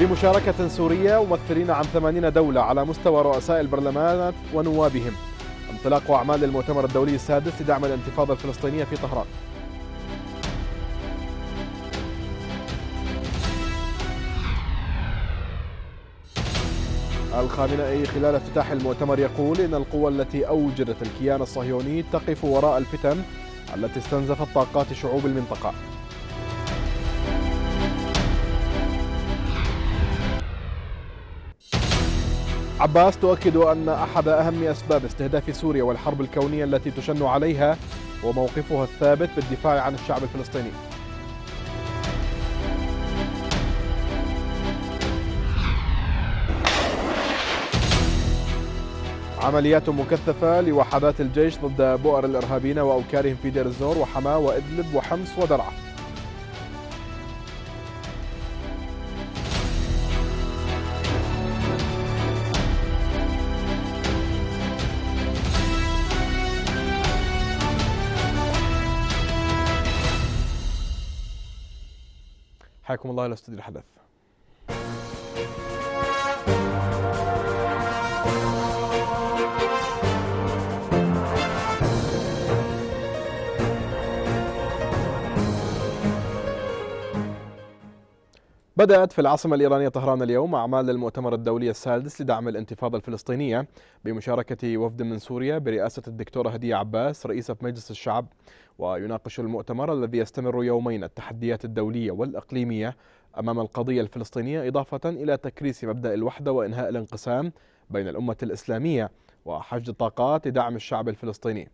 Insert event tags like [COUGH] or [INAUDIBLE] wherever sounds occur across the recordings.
بمشاركة سورية ممثلين عن 80 دولة على مستوى رؤساء البرلمانات ونوابهم انطلاق أعمال المؤتمر الدولي السادس لدعم الانتفاضة الفلسطينية في طهران الخامنئي خلال افتتاح المؤتمر يقول إن القوى التي أوجدت الكيان الصهيوني تقف وراء الفتن التي استنزفت طاقات شعوب المنطقة عباس تؤكد أن أحد أهم أسباب استهداف سوريا والحرب الكونية التي تشن عليها وموقفها الثابت بالدفاع عن الشعب الفلسطيني عمليات مكثفة لوحدات الجيش ضد بؤر الإرهابيين وأوكارهم في دير الزور وحماة وإدلب وحمص ودرعة حياكم الله الى استوديو الحدث بدأت في العاصمة الإيرانية طهران اليوم أعمال المؤتمر الدولي السادس لدعم الانتفاضة الفلسطينية بمشاركة وفد من سوريا برئاسة الدكتورة هدية عباس رئيسة مجلس الشعب ويناقش المؤتمر الذي يستمر يومين التحديات الدولية والإقليمية أمام القضية الفلسطينية إضافة إلى تكريس مبدأ الوحدة وإنهاء الانقسام بين الأمة الإسلامية وحشد طاقات لدعم الشعب الفلسطيني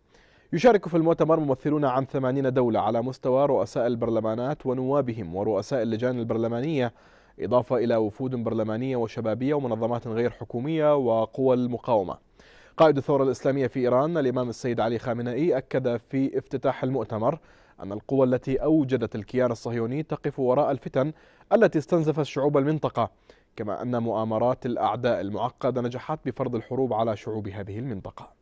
يشارك في المؤتمر ممثلون عن 80 دولة على مستوى رؤساء البرلمانات ونوابهم ورؤساء اللجان البرلمانية إضافة إلى وفود برلمانية وشبابية ومنظمات غير حكومية وقوى المقاومة قائد الثورة الإسلامية في إيران الإمام السيد علي خامنئي أكد في افتتاح المؤتمر أن القوى التي أوجدت الكيان الصهيوني تقف وراء الفتن التي استنزفت شعوب المنطقة كما أن مؤامرات الأعداء المعقدة نجحت بفرض الحروب على شعوب هذه المنطقة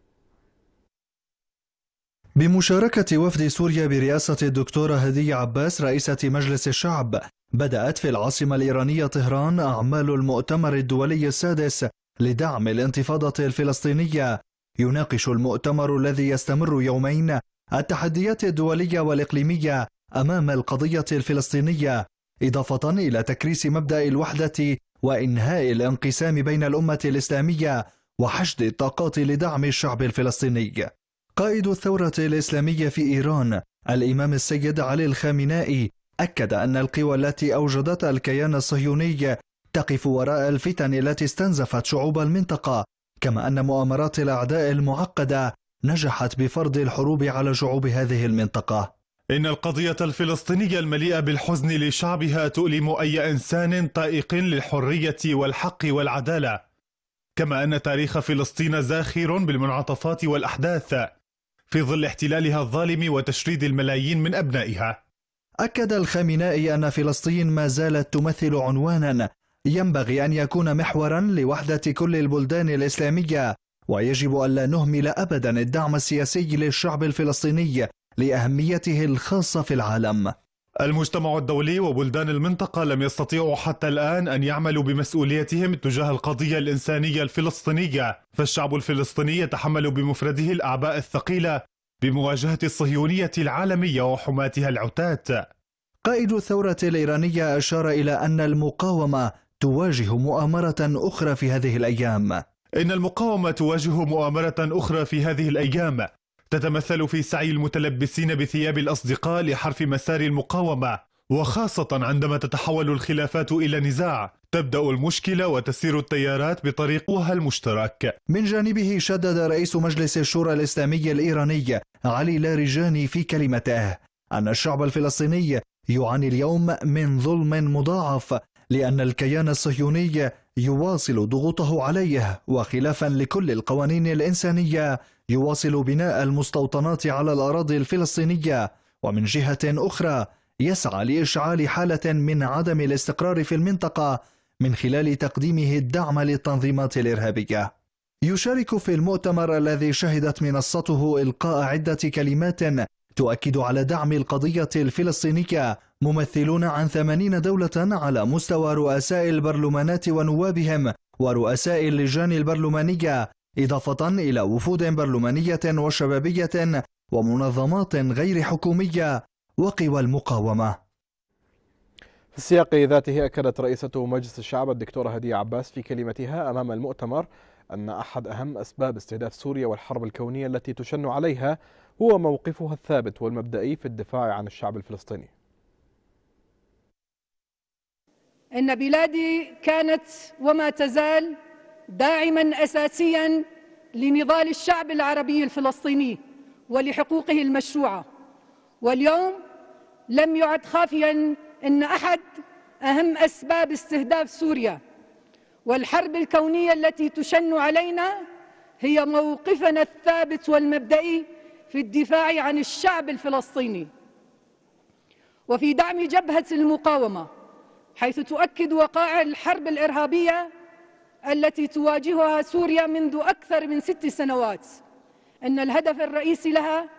بمشاركة وفد سوريا برئاسة الدكتورة هدية عباس رئيسة مجلس الشعب بدأت في العاصمة الإيرانية طهران أعمال المؤتمر الدولي السادس لدعم الانتفاضة الفلسطينية يناقش المؤتمر الذي يستمر يومين التحديات الدولية والإقليمية أمام القضية الفلسطينية إضافة إلى تكريس مبدأ الوحدة وإنهاء الانقسام بين الأمة الإسلامية وحشد الطاقات لدعم الشعب الفلسطيني قائد الثورة الإسلامية في إيران الإمام السيد علي الخامنائي أكد أن القوى التي أوجدت الكيان الصهيوني تقف وراء الفتن التي استنزفت شعوب المنطقة كما أن مؤامرات الأعداء المعقدة نجحت بفرض الحروب على شعوب هذه المنطقة إن القضية الفلسطينية المليئة بالحزن لشعبها تؤلم أي إنسان طائق للحرية والحق والعدالة كما أن تاريخ فلسطين زاخر بالمنعطفات والأحداث في ظل احتلالها الظالم وتشريد الملايين من أبنائها أكد الخامنائي أن فلسطين ما زالت تمثل عنوانا ينبغي أن يكون محورا لوحدة كل البلدان الإسلامية ويجب ألا نهمل أبدا الدعم السياسي للشعب الفلسطيني لأهميته الخاصة في العالم المجتمع الدولي وبلدان المنطقة لم يستطيعوا حتى الآن أن يعملوا بمسؤوليتهم تجاه القضية الإنسانية الفلسطينية فالشعب الفلسطيني يتحمل بمفرده الأعباء الثقيلة بمواجهة الصهيونية العالمية وحماتها العتات قائد الثورة الإيرانية أشار إلى أن المقاومة تواجه مؤامرة أخرى في هذه الأيام إن المقاومة تواجه مؤامرة أخرى في هذه الأيام تتمثل في سعي المتلبسين بثياب الأصدقاء لحرف مسار المقاومة وخاصة عندما تتحول الخلافات إلى نزاع تبدأ المشكلة وتسير التيارات بطريقها المشترك من جانبه شدد رئيس مجلس الشورى الإسلامي الإيراني علي لارجاني في كلمته أن الشعب الفلسطيني يعاني اليوم من ظلم مضاعف لأن الكيان الصهيوني يواصل ضغوطه عليه وخلافا لكل القوانين الإنسانية يواصل بناء المستوطنات على الأراضي الفلسطينية ومن جهة أخرى يسعى لإشعال حالة من عدم الاستقرار في المنطقة من خلال تقديمه الدعم للتنظيمات الإرهابية يشارك في المؤتمر الذي شهدت منصته إلقاء عدة كلمات تؤكد على دعم القضية الفلسطينية ممثلون عن 80 دولة على مستوى رؤساء البرلمانات ونوابهم ورؤساء اللجان البرلمانية إضافة إلى وفود برلمانية وشبابية ومنظمات غير حكومية وقوى المقاومة في السياق ذاته أكدت رئيسة مجلس الشعب الدكتورة هدية عباس في كلمتها أمام المؤتمر أن أحد أهم أسباب استهداف سوريا والحرب الكونية التي تشن عليها هو موقفها الثابت والمبدئي في الدفاع عن الشعب الفلسطيني إن بلادي كانت وما تزال داعما أساسيا لنضال الشعب العربي الفلسطيني ولحقوقه المشروعة واليوم لم يعد خافيا أن أحد أهم أسباب استهداف سوريا والحرب الكونية التي تشن علينا هي موقفنا الثابت والمبدئي في الدفاع عن الشعب الفلسطيني وفي دعم جبهة المقاومة حيث تؤكد وقائع الحرب الإرهابية التي تواجهها سوريا منذ أكثر من ست سنوات أن الهدف الرئيسي لها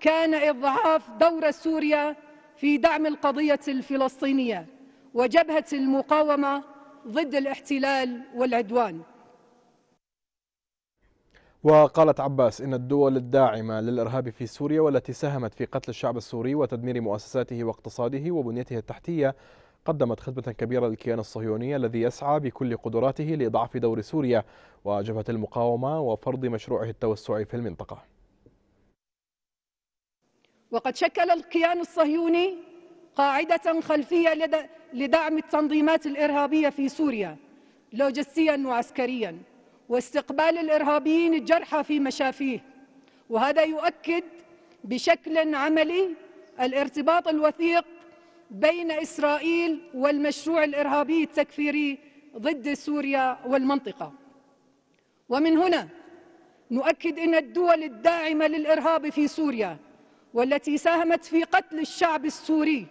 كان إضعاف دور سوريا في دعم القضية الفلسطينية وجبهة المقاومة ضد الاحتلال والعدوان وقالت عباس إن الدول الداعمة للإرهاب في سوريا والتي ساهمت في قتل الشعب السوري وتدمير مؤسساته واقتصاده وبنيته التحتية قدمت خدمة كبيرة للكيان الصهيوني الذي يسعى بكل قدراته لإضعاف دور سوريا وجبهة المقاومة وفرض مشروعه التوسعي في المنطقة وقد شكل الكيان الصهيوني قاعدة خلفية لدعم التنظيمات الإرهابية في سوريا لوجستيا وعسكريا واستقبال الإرهابيين الجرحى في مشافيه وهذا يؤكد بشكل عملي الارتباط الوثيق بين إسرائيل والمشروع الإرهابي التكفيري ضد سوريا والمنطقة ومن هنا نؤكد أن الدول الداعمة للإرهاب في سوريا والتي ساهمت في قتل الشعب السوري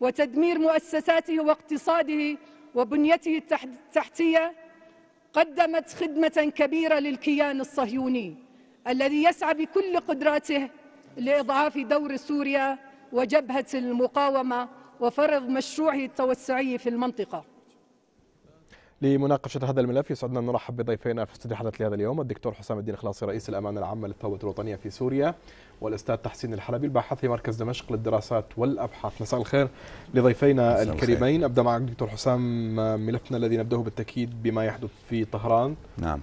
وتدمير مؤسساته واقتصاده وبنيته التحتية قدمت خدمة كبيرة للكيان الصهيوني الذي يسعى بكل قدراته لإضعاف دور سوريا وجبهة المقاومة وفرض مشروعه التوسعي في المنطقة لمناقشة هذا الملف يسعدنا أن نرحب بضيفينا في استديو حلقة لهذا اليوم الدكتور حسام الدين خلاصي رئيس الأمانة العامة للثورة الوطنية في سوريا والأستاذ تحسين الحلبي الباحث في مركز دمشق للدراسات والأبحاث مساء الخير لضيفينا الكريمين أبدأ معك دكتور حسام ملفنا الذي نبدأه بالتأكيد بما يحدث في طهران نعم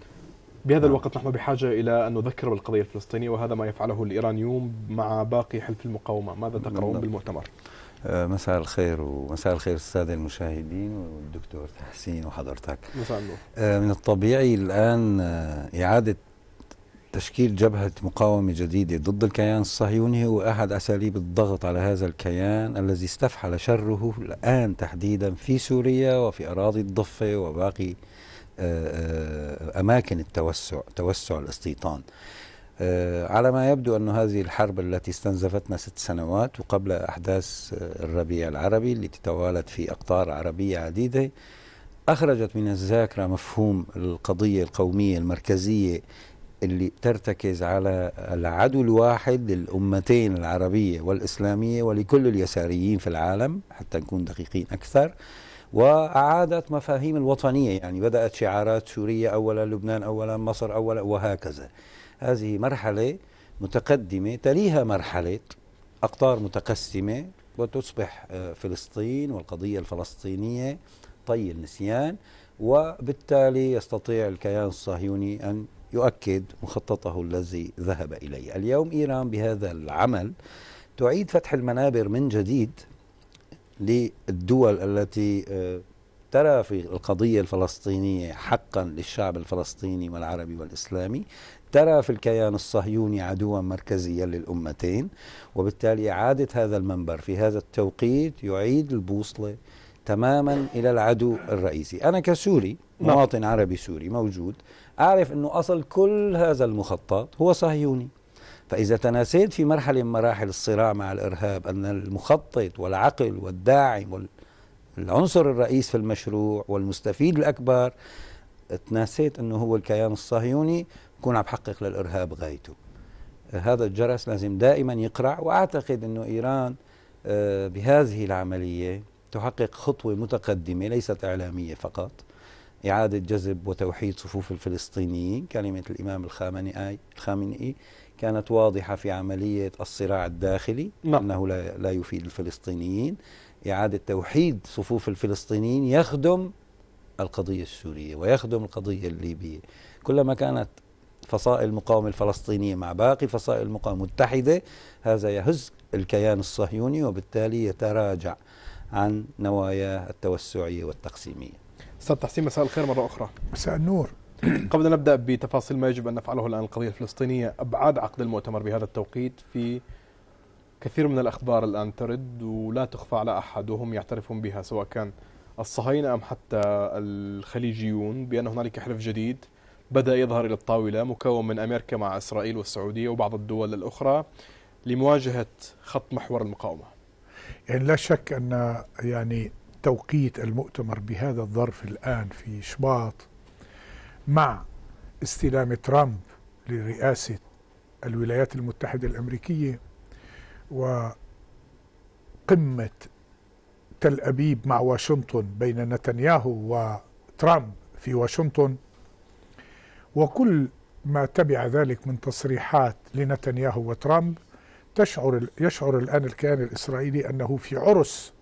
بهذا نعم. الوقت نحن بحاجة إلى أن نذكر بالقضية الفلسطينية وهذا ما يفعله الإيرانيون مع باقي حلف المقاومة ماذا تقرؤون نعم. بالمؤتمر؟ آه، مساء الخير ومساء الخير السادة المشاهدين والدكتور تحسين وحضرتك مساء الله آه، من الطبيعي الآن آه، إعادة تشكيل جبهة مقاومة جديدة ضد الكيان الصهيوني هو أحد أساليب الضغط على هذا الكيان الذي استفحل شره الآن تحديدا في سوريا وفي أراضي الضفة وباقي أماكن التوسع توسع الاستيطان آه، على ما يبدو أن هذه الحرب التي استنزفتنا ست سنوات وقبل أحداث آه، الربيع العربي التي توالت في أقطار عربية عديدة أخرجت من الذاكرة مفهوم القضية القومية المركزية اللي ترتكز على العدو الواحد للأمتين العربية والإسلامية ولكل اليساريين في العالم حتى نكون دقيقين أكثر وأعادت مفاهيم الوطنية يعني بدأت شعارات سورية أولا لبنان أولا مصر أولا وهكذا هذه مرحلة متقدمة تليها مرحلة أقطار متقسمة وتصبح آه، فلسطين والقضية الفلسطينية طي النسيان وبالتالي يستطيع الكيان الصهيوني أن يؤكد مخططه الذي ذهب إليه اليوم إيران بهذا العمل تعيد فتح المنابر من جديد للدول التي آه، ترى في القضية الفلسطينية حقا للشعب الفلسطيني والعربي والإسلامي ترى في الكيان الصهيوني عدوا مركزيا للأمتين وبالتالي إعادة هذا المنبر في هذا التوقيت يعيد البوصلة تماما إلى العدو الرئيسي أنا كسوري نعم. مواطن عربي سوري موجود أعرف أنه أصل كل هذا المخطط هو صهيوني فإذا تناسيت في مرحلة من مراحل الصراع مع الإرهاب أن المخطط والعقل والداعم والعنصر الرئيس في المشروع والمستفيد الأكبر تناسيت أنه هو الكيان الصهيوني كون عم بحقق للارهاب غايته هذا الجرس لازم دائما يقرع واعتقد انه ايران آه، بهذه العمليه تحقق خطوه متقدمه ليست اعلاميه فقط اعاده جذب وتوحيد صفوف الفلسطينيين كلمه الامام الخامنئي الخامنئي كانت واضحه في عمليه الصراع الداخلي نعم. انه لا, لا يفيد الفلسطينيين اعاده توحيد صفوف الفلسطينيين يخدم القضيه السوريه ويخدم القضيه الليبيه كلما كانت فصائل المقاومة الفلسطينية مع باقي فصائل المقاومة المتحدة هذا يهز الكيان الصهيوني وبالتالي يتراجع عن نوايا التوسعية والتقسيمية أستاذ تحسين مساء الخير مرة أخرى مساء النور [CLEARS THROAT] قبل أن نبدأ بتفاصيل ما يجب أن نفعله الآن القضية الفلسطينية أبعاد عقد المؤتمر بهذا التوقيت في كثير من الأخبار الآن ترد ولا تخفى على أحد وهم يعترفون بها سواء كان الصهاينة أم حتى الخليجيون بأن هنالك حلف جديد بدأ يظهر إلى الطاولة مكون من أمريكا مع إسرائيل والسعودية وبعض الدول الأخرى لمواجهة خط محور المقاومة يعني لا شك أن يعني توقيت المؤتمر بهذا الظرف الآن في شباط مع استلام ترامب لرئاسة الولايات المتحدة الأمريكية وقمة تل أبيب مع واشنطن بين نتنياهو وترامب في واشنطن وكل ما تبع ذلك من تصريحات لنتنياهو وترامب تشعر يشعر الآن الكيان الإسرائيلي أنه في عرس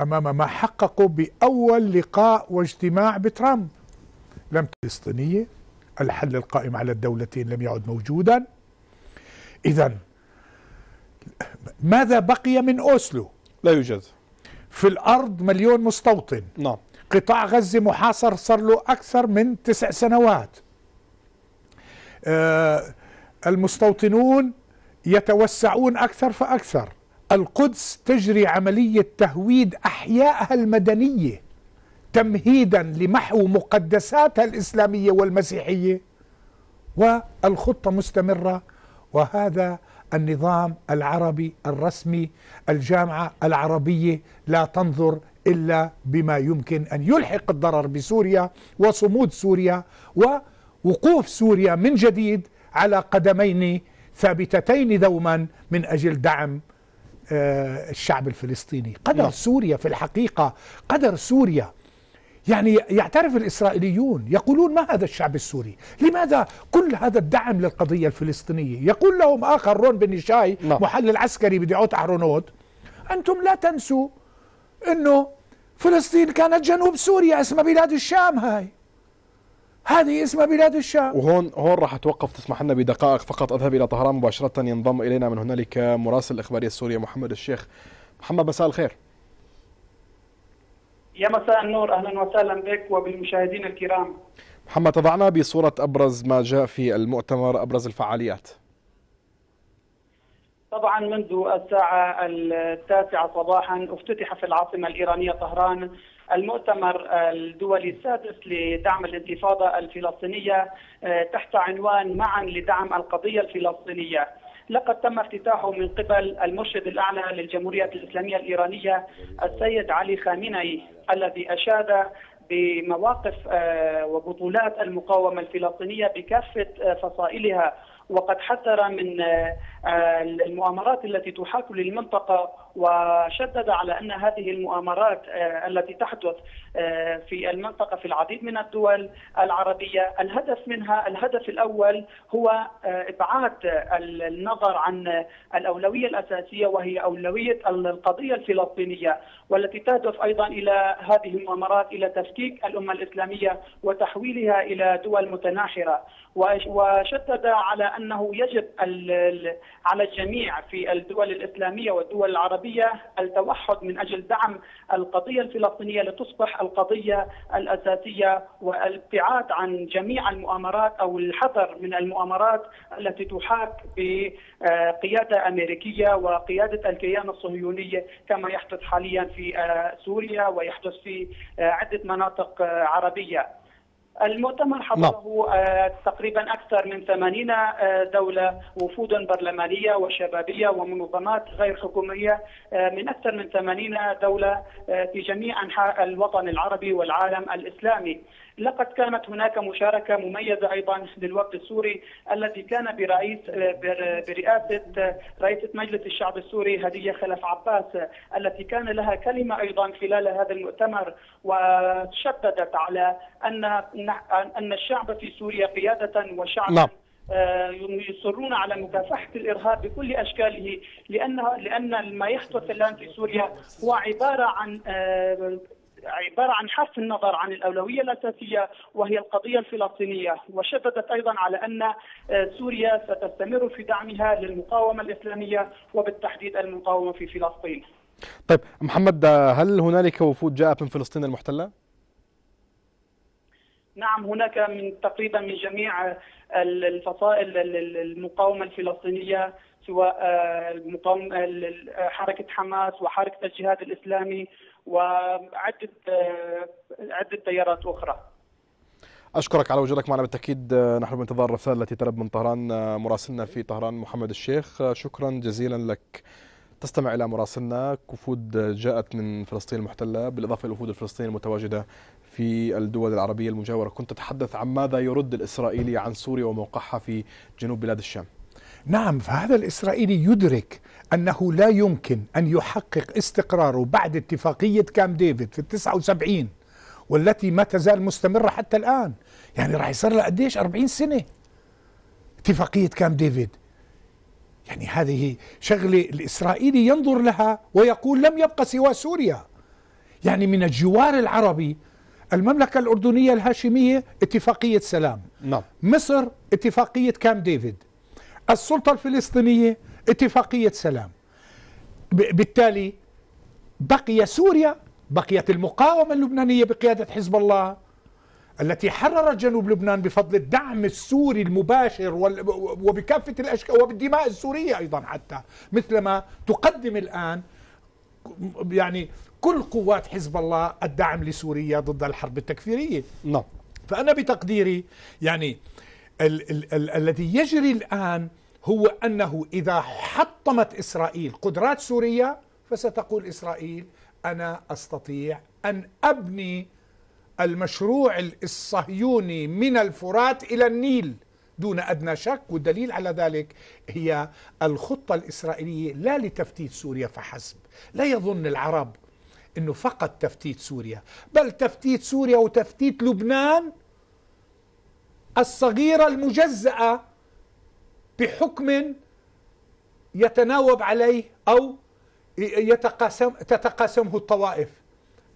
أمام ما حققوا بأول لقاء واجتماع بترامب لم فلسطينية الحل القائم على الدولتين لم يعد موجودا إذا ماذا بقي من أوسلو لا يوجد في الأرض مليون مستوطن نعم قطاع غزة محاصر صار له أكثر من تسع سنوات آه، المستوطنون يتوسعون أكثر فأكثر القدس تجري عملية تهويد أحيائها المدنية تمهيدا لمحو مقدساتها الإسلامية والمسيحية والخطة مستمرة وهذا النظام العربي الرسمي الجامعة العربية لا تنظر إلا بما يمكن أن يلحق الضرر بسوريا وصمود سوريا و وقوف سوريا من جديد على قدمين ثابتتين دوما من أجل دعم آه، الشعب الفلسطيني قدر نعم. سوريا في الحقيقة قدر سوريا يعني يعترف الإسرائيليون يقولون ما هذا الشعب السوري لماذا كل هذا الدعم للقضية الفلسطينية يقول لهم آخر رون بن شاي نعم. محلل عسكري بدعوت أحرونوت أنتم لا تنسوا أنه فلسطين كانت جنوب سوريا اسمها بلاد الشام هاي هذه اسمها بلاد الشام وهون هون راح اتوقف تسمح لنا بدقائق فقط اذهب الى طهران مباشره ينضم الينا من هنالك مراسل الاخباريه السوريه محمد الشيخ محمد مساء الخير يا مساء النور اهلا وسهلا بك وبالمشاهدين الكرام محمد تضعنا بصوره ابرز ما جاء في المؤتمر ابرز الفعاليات طبعا منذ الساعة التاسعة صباحا افتتح في العاصمة الإيرانية طهران المؤتمر آه، الدولي السادس لدعم الانتفاضة الفلسطينية آه، تحت عنوان معا لدعم القضية الفلسطينية لقد تم افتتاحه من قبل المرشد الأعلى للجمهورية الإسلامية الإيرانية السيد علي خامنئي الذي أشاد بمواقف آه، وبطولات المقاومة الفلسطينية بكافة فصائلها وقد حذر من المؤامرات التي تحاك للمنطقة وشدد على ان هذه المؤامرات آه، التي تحدث آه، في المنطقه في العديد من الدول العربيه الهدف منها الهدف الاول هو آه، ابعاد النظر عن الاولويه الاساسيه وهي اولويه القضيه الفلسطينيه والتي تهدف ايضا الى هذه المؤامرات الى تفكيك الامه الاسلاميه وتحويلها الى دول متناحره وشدد على انه يجب على الجميع في الدول الاسلاميه والدول العربيه العربية التوحد من أجل دعم القضية الفلسطينية لتصبح القضية الأساسية والابتعاد عن جميع المؤامرات أو الحذر من المؤامرات التي تحاك بقيادة أمريكية وقيادة الكيان الصهيونية كما يحدث حاليا في آه، سوريا ويحدث في آه، عدة مناطق آه، عربية المؤتمر نعم. حضره آه، تقريبا أكثر من 80 آه، دولة وفود برلمانية وشبابية ومنظمات غير حكومية آه، من أكثر من 80 دولة في جميع أنحاء الوطن العربي والعالم الإسلامي لقد كانت هناك مشاركه مميزه ايضا للوقت السوري الذي كان برئيس برئاسه رئيسه مجلس الشعب السوري هديه خلف عباس التي كان لها كلمه ايضا خلال هذا المؤتمر وشددت على ان ان الشعب في سوريا قياده وشعب نعم. آه، يصرون على مكافحة الإرهاب بكل أشكاله لأنها لأن ما يحدث الآن في سوريا هو عبارة عن آه، عبارة عن حث النظر عن الأولوية الأساسية وهي القضية الفلسطينية وشددت أيضا على أن آه، سوريا ستستمر في دعمها للمقاومة الإسلامية وبالتحديد المقاومة في فلسطين طيب محمد هل هنالك وفود جاءت من فلسطين المحتله؟ نعم هناك من تقريبا من جميع آه، الفصائل المقاومه الفلسطينيه سواء آه، حركه حماس وحركه الجهاد الاسلامي وعده عده تيارات اخرى اشكرك على وجودك معنا بالتاكيد نحن بانتظار الرسالة التي ترد من طهران مراسلنا في طهران محمد الشيخ شكرا جزيلا لك تستمع الى مراسلنا وفود جاءت من فلسطين المحتله بالاضافه الى الوفود الفلسطينيه المتواجده في الدول العربيه المجاوره كنت تتحدث عن ماذا يرد الاسرائيلي عن سوريا وموقعها في جنوب بلاد الشام نعم فهذا الاسرائيلي يدرك أنه لا يمكن أن يحقق استقراره بعد اتفاقية كام ديفيد في التسعة وسبعين والتي ما تزال مستمرة حتى الآن يعني راح يصير لها قديش 40 سنة اتفاقية كام ديفيد يعني هذه شغلة الإسرائيلي ينظر لها ويقول لم يبقى سوى سوريا يعني من الجوار العربي المملكة الأردنية الهاشمية اتفاقية سلام نعم. مصر اتفاقية كام ديفيد السلطة الفلسطينية اتفاقية سلام بالتالي بقي سوريا بقيت المقاومة اللبنانية بقيادة حزب الله التي حررت جنوب لبنان بفضل الدعم السوري المباشر وبكافة الأشكال وبالدماء السورية أيضا حتى مثلما تقدم الآن يعني كل قوات حزب الله الدعم لسوريا ضد الحرب التكفيرية نعم فأنا بتقديري يعني ال- ال- ال- الذي يجري الآن هو أنه إذا حطمت إسرائيل قدرات سوريا فستقول إسرائيل أنا أستطيع أن أبني المشروع الصهيوني من الفرات إلى النيل دون أدنى شك والدليل على ذلك هي الخطة الإسرائيلية لا لتفتيت سوريا فحسب لا يظن العرب أنه فقط تفتيت سوريا بل تفتيت سوريا وتفتيت لبنان الصغيرة المجزأة بحكم يتناوب عليه أو يتقاسم تتقاسمه الطوائف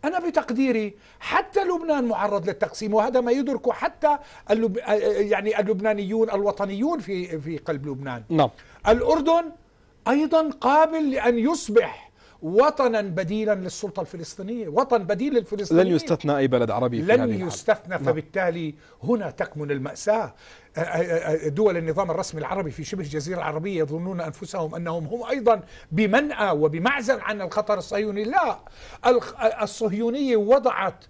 أنا بتقديري حتى لبنان معرض للتقسيم وهذا ما يدركه حتى اللب... يعني اللبنانيون الوطنيون في في قلب لبنان نعم الأردن أيضا قابل لأن يصبح وطنا بديلا للسلطة الفلسطينية وطن بديل للفلسطينيين لن يستثنى أي بلد عربي في لن يستثنى نعم. فبالتالي هنا تكمن المأساة دول النظام الرسمي العربي في شبه الجزيرة العربية يظنون أنفسهم أنهم هم أيضا بمنأى وبمعزل عن الخطر الصهيوني لا الصهيونية وضعت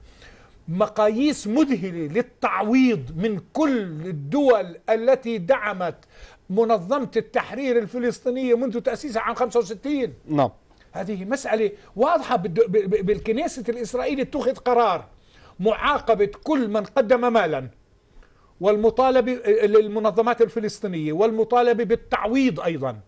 مقاييس مذهلة للتعويض من كل الدول التي دعمت منظمة التحرير الفلسطينية منذ تأسيسها عام 65 نعم هذه مسألة واضحة بالكنيسة الإسرائيلية اتخذ قرار معاقبة كل من قدم مالا والمطالبة للمنظمات الفلسطينية والمطالبة بالتعويض أيضا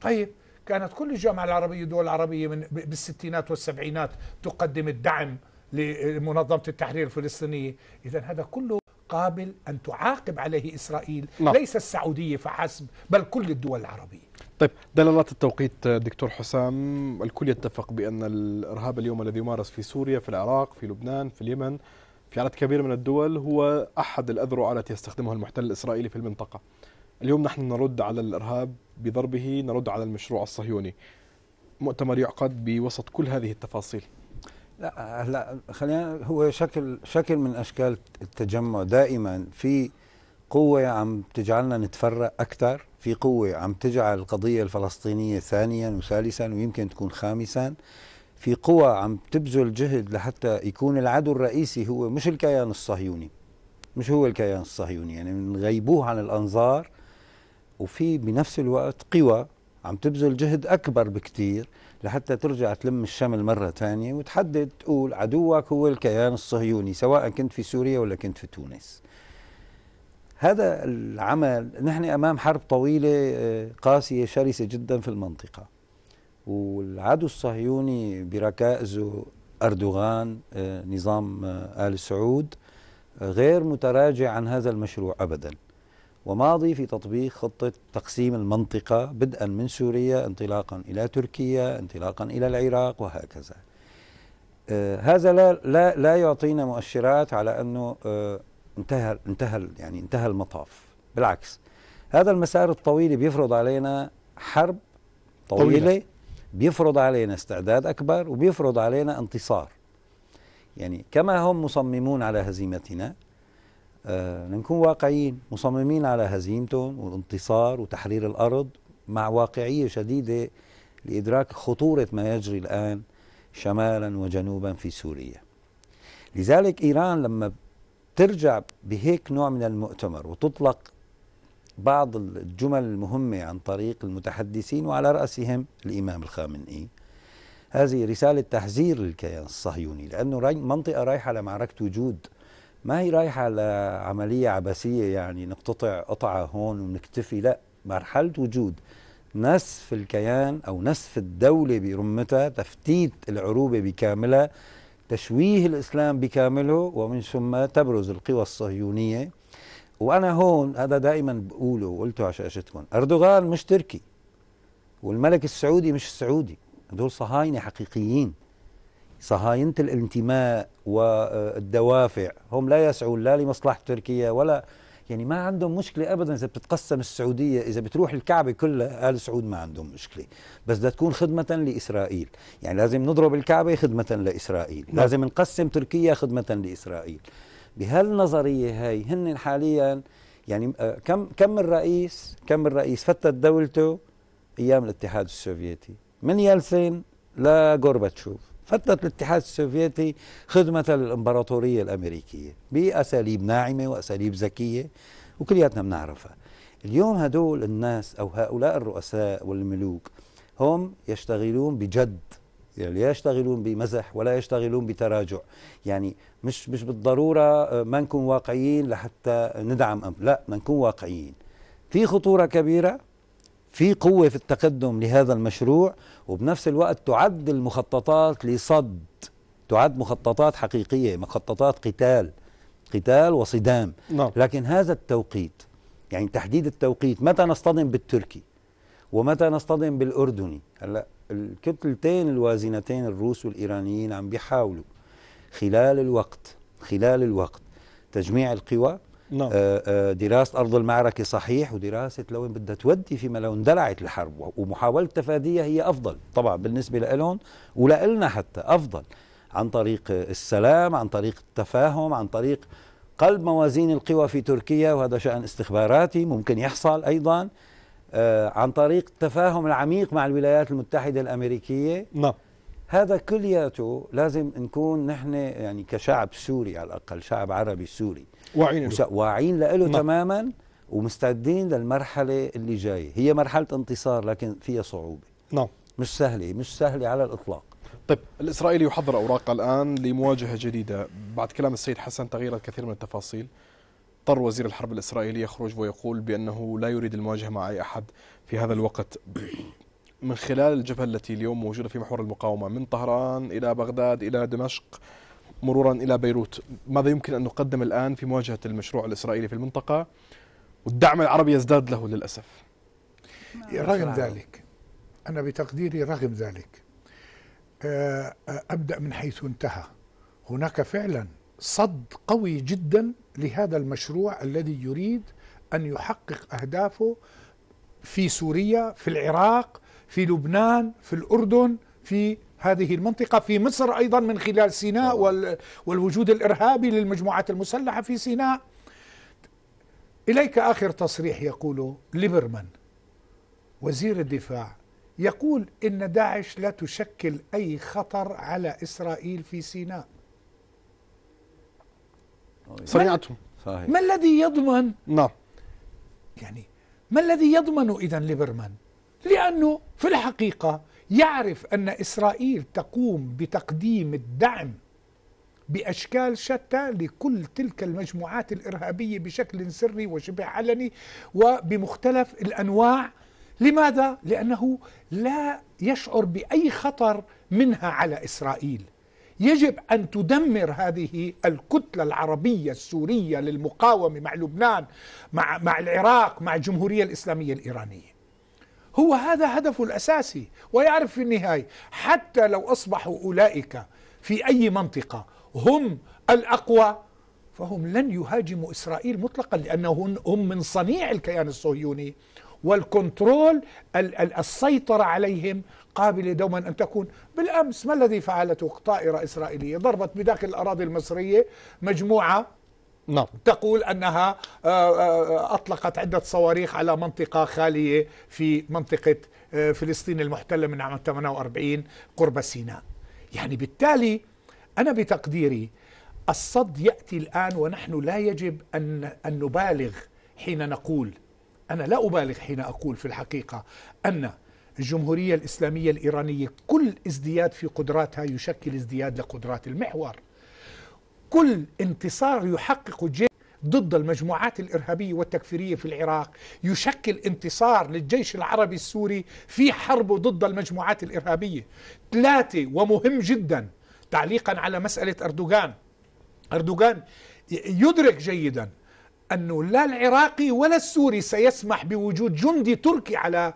طيب كانت كل الجامعة العربية الدول العربية من بالستينات والسبعينات تقدم الدعم لمنظمة التحرير الفلسطينية إذا هذا كله قابل أن تعاقب عليه إسرائيل نعم. ليس السعودية فحسب بل كل الدول العربية طيب دلالات التوقيت دكتور حسام الكل يتفق بأن الإرهاب اليوم الذي يمارس في سوريا في العراق في لبنان في اليمن في عدد كبير من الدول هو أحد الأذرع التي يستخدمها المحتل الإسرائيلي في المنطقة اليوم نحن نرد على الإرهاب بضربه نرد على المشروع الصهيوني مؤتمر يعقد بوسط كل هذه التفاصيل لا لا خلينا هو شكل شكل من اشكال التجمع دائما في قوة عم تجعلنا نتفرق أكثر في قوة عم تجعل القضية الفلسطينية ثانيا وثالثا ويمكن تكون خامسا في قوى عم تبذل جهد لحتى يكون العدو الرئيسي هو مش الكيان الصهيوني مش هو الكيان الصهيوني يعني بنغيبوه عن الأنظار وفي بنفس الوقت قوى عم تبذل جهد أكبر بكتير لحتى ترجع تلم الشمل مرة ثانيه وتحدد تقول عدوك هو الكيان الصهيوني سواء كنت في سوريا ولا كنت في تونس هذا العمل نحن أمام حرب طويلة آه، قاسية شرسة جدا في المنطقة والعدو الصهيوني بركائزه أردوغان آه، نظام آه، آل سعود آه، غير متراجع عن هذا المشروع أبدا وماضي في تطبيق خطة تقسيم المنطقة بدءا من سوريا انطلاقا إلى تركيا انطلاقا إلى العراق وهكذا هذا لا, لا, لا يعطينا مؤشرات على أنه انتهى, انتهى, يعني انتهى المطاف بالعكس هذا المسار الطويل بيفرض علينا حرب طويلة, طويلة. بيفرض علينا استعداد أكبر وبيفرض علينا انتصار يعني كما هم مصممون على هزيمتنا آه نكون واقعيين مصممين على هزيمتهم والانتصار وتحرير الأرض مع واقعية شديدة لإدراك خطورة ما يجري الآن شمالا وجنوبا في سوريا لذلك إيران لما ترجع بهيك نوع من المؤتمر وتطلق بعض الجمل المهمة عن طريق المتحدثين وعلى رأسهم الإمام الخامنئي هذه رسالة تحذير للكيان الصهيوني لأنه منطقة رايحة لمعركة وجود ما هي رايحة لعملية عبثية يعني نقتطع قطعة هون ونكتفي لا مرحلة وجود نسف الكيان أو نسف الدولة برمتها تفتيت العروبة بكاملها تشويه الإسلام بكامله ومن ثم تبرز القوى الصهيونية وانا هون هذا دائما بقوله وقلته على شاشتكم اردوغان مش تركي والملك السعودي مش سعودي هدول صهاينه حقيقيين صهاينة الانتماء والدوافع هم لا يسعون لا لمصلحة تركيا ولا يعني ما عندهم مشكلة أبدا إذا بتتقسم السعودية إذا بتروح الكعبة كلها آل سعود ما عندهم مشكلة بس بدها تكون خدمة لإسرائيل يعني لازم نضرب الكعبة خدمة لإسرائيل نعم. لازم نقسم تركيا خدمة لإسرائيل بهالنظريه هاي هن حاليا يعني آه، كم كم الرئيس كم الرئيس فتت دولته ايام الاتحاد السوفيتي من يلسين لغورباتشوف فتت الاتحاد السوفيتي خدمة للإمبراطورية الأمريكية بأساليب ناعمة وأساليب ذكية وكلياتنا بنعرفها اليوم هدول الناس أو هؤلاء الرؤساء والملوك هم يشتغلون بجد يعني لا يشتغلون بمزح ولا يشتغلون بتراجع يعني مش مش بالضروره آه، ما نكون واقعيين لحتى ندعم أم لا ما نكون واقعيين في خطوره كبيره في قوه في التقدم لهذا المشروع وبنفس الوقت تعد المخططات لصد تعد مخططات حقيقيه مخططات قتال قتال وصدام نعم. لكن هذا التوقيت يعني تحديد التوقيت متى نصطدم بالتركي ومتى نصطدم بالاردني هلا الكتلتين الوازنتين الروس والايرانيين عم بيحاولوا خلال الوقت خلال الوقت تجميع القوى نعم. آه، آه، دراسة أرض المعركة صحيح ودراسة لوين بدها تودي فيما لو اندلعت الحرب ومحاولة تفاديها هي أفضل طبعا بالنسبة لهم ولنا حتى أفضل عن طريق السلام عن طريق التفاهم عن طريق قلب موازين القوى في تركيا وهذا شأن استخباراتي ممكن يحصل أيضا آه، عن طريق التفاهم العميق مع الولايات المتحدة الأمريكية نعم هذا كلياته لازم نكون نحن يعني كشعب سوري على الأقل شعب عربي سوري واعين له واعين له نعم. تماما ومستعدين للمرحلة اللي جاية هي مرحلة انتصار لكن فيها صعوبة نعم مش سهلة مش سهلة على الإطلاق طيب الإسرائيلي يحضر أوراقه الآن لمواجهة جديدة بعد كلام السيد حسن تغيرت كثير من التفاصيل اضطر وزير الحرب الإسرائيلي يخرج ويقول بأنه لا يريد المواجهة مع أي أحد في هذا الوقت من خلال الجبهة التي اليوم موجودة في محور المقاومة من طهران إلى بغداد إلى دمشق مرورا إلى بيروت ماذا يمكن أن نقدم الآن في مواجهة المشروع الإسرائيلي في المنطقة والدعم العربي يزداد له للأسف نعم، رغم نعم. ذلك أنا بتقديري رغم ذلك آه، آه، أبدأ من حيث انتهى هناك فعلا صد قوي جدا لهذا المشروع الذي يريد أن يحقق أهدافه في سوريا في العراق في لبنان في الأردن في هذه المنطقة في مصر أيضا من خلال سيناء نعم. والوجود الإرهابي للمجموعات المسلحة في سيناء إليك آخر تصريح يقوله ليبرمان وزير الدفاع يقول إن داعش لا تشكل أي خطر على إسرائيل في سيناء صنيعتهم صحيح ما الذي يضمن نعم يعني ما الذي يضمن إذا ليبرمان لأنه في الحقيقة يعرف أن إسرائيل تقوم بتقديم الدعم بأشكال شتى لكل تلك المجموعات الإرهابية بشكل سري وشبه علني وبمختلف الأنواع لماذا؟ لأنه لا يشعر بأي خطر منها على إسرائيل يجب أن تدمر هذه الكتلة العربية السورية للمقاومة مع لبنان مع, مع العراق مع الجمهورية الإسلامية الإيرانية هو هذا هدفه الأساسي ويعرف في النهاية حتى لو أصبحوا أولئك في أي منطقة هم الأقوى فهم لن يهاجموا إسرائيل مطلقا لأنهم هم من صنيع الكيان الصهيوني والكنترول السيطرة عليهم قابلة دوما أن تكون بالأمس ما الذي فعلته طائرة إسرائيلية ضربت بداخل الأراضي المصرية مجموعة نعم. تقول أنها آه، آه، أطلقت عدة صواريخ على منطقة خالية في منطقة آه، فلسطين المحتلة من عام 48 قرب سيناء يعني بالتالي أنا بتقديري الصد يأتي الآن ونحن لا يجب أن, أن نبالغ حين نقول أنا لا أبالغ حين أقول في الحقيقة أن الجمهورية الإسلامية الإيرانية كل ازدياد في قدراتها يشكل ازدياد لقدرات المحور كل انتصار يحقق جيش ضد المجموعات الإرهابية والتكفيرية في العراق يشكل انتصار للجيش العربي السوري في حربه ضد المجموعات الإرهابية ثلاثة ومهم جدا تعليقا على مسألة أردوغان أردوغان يدرك جيدا أنه لا العراقي ولا السوري سيسمح بوجود جندي تركي على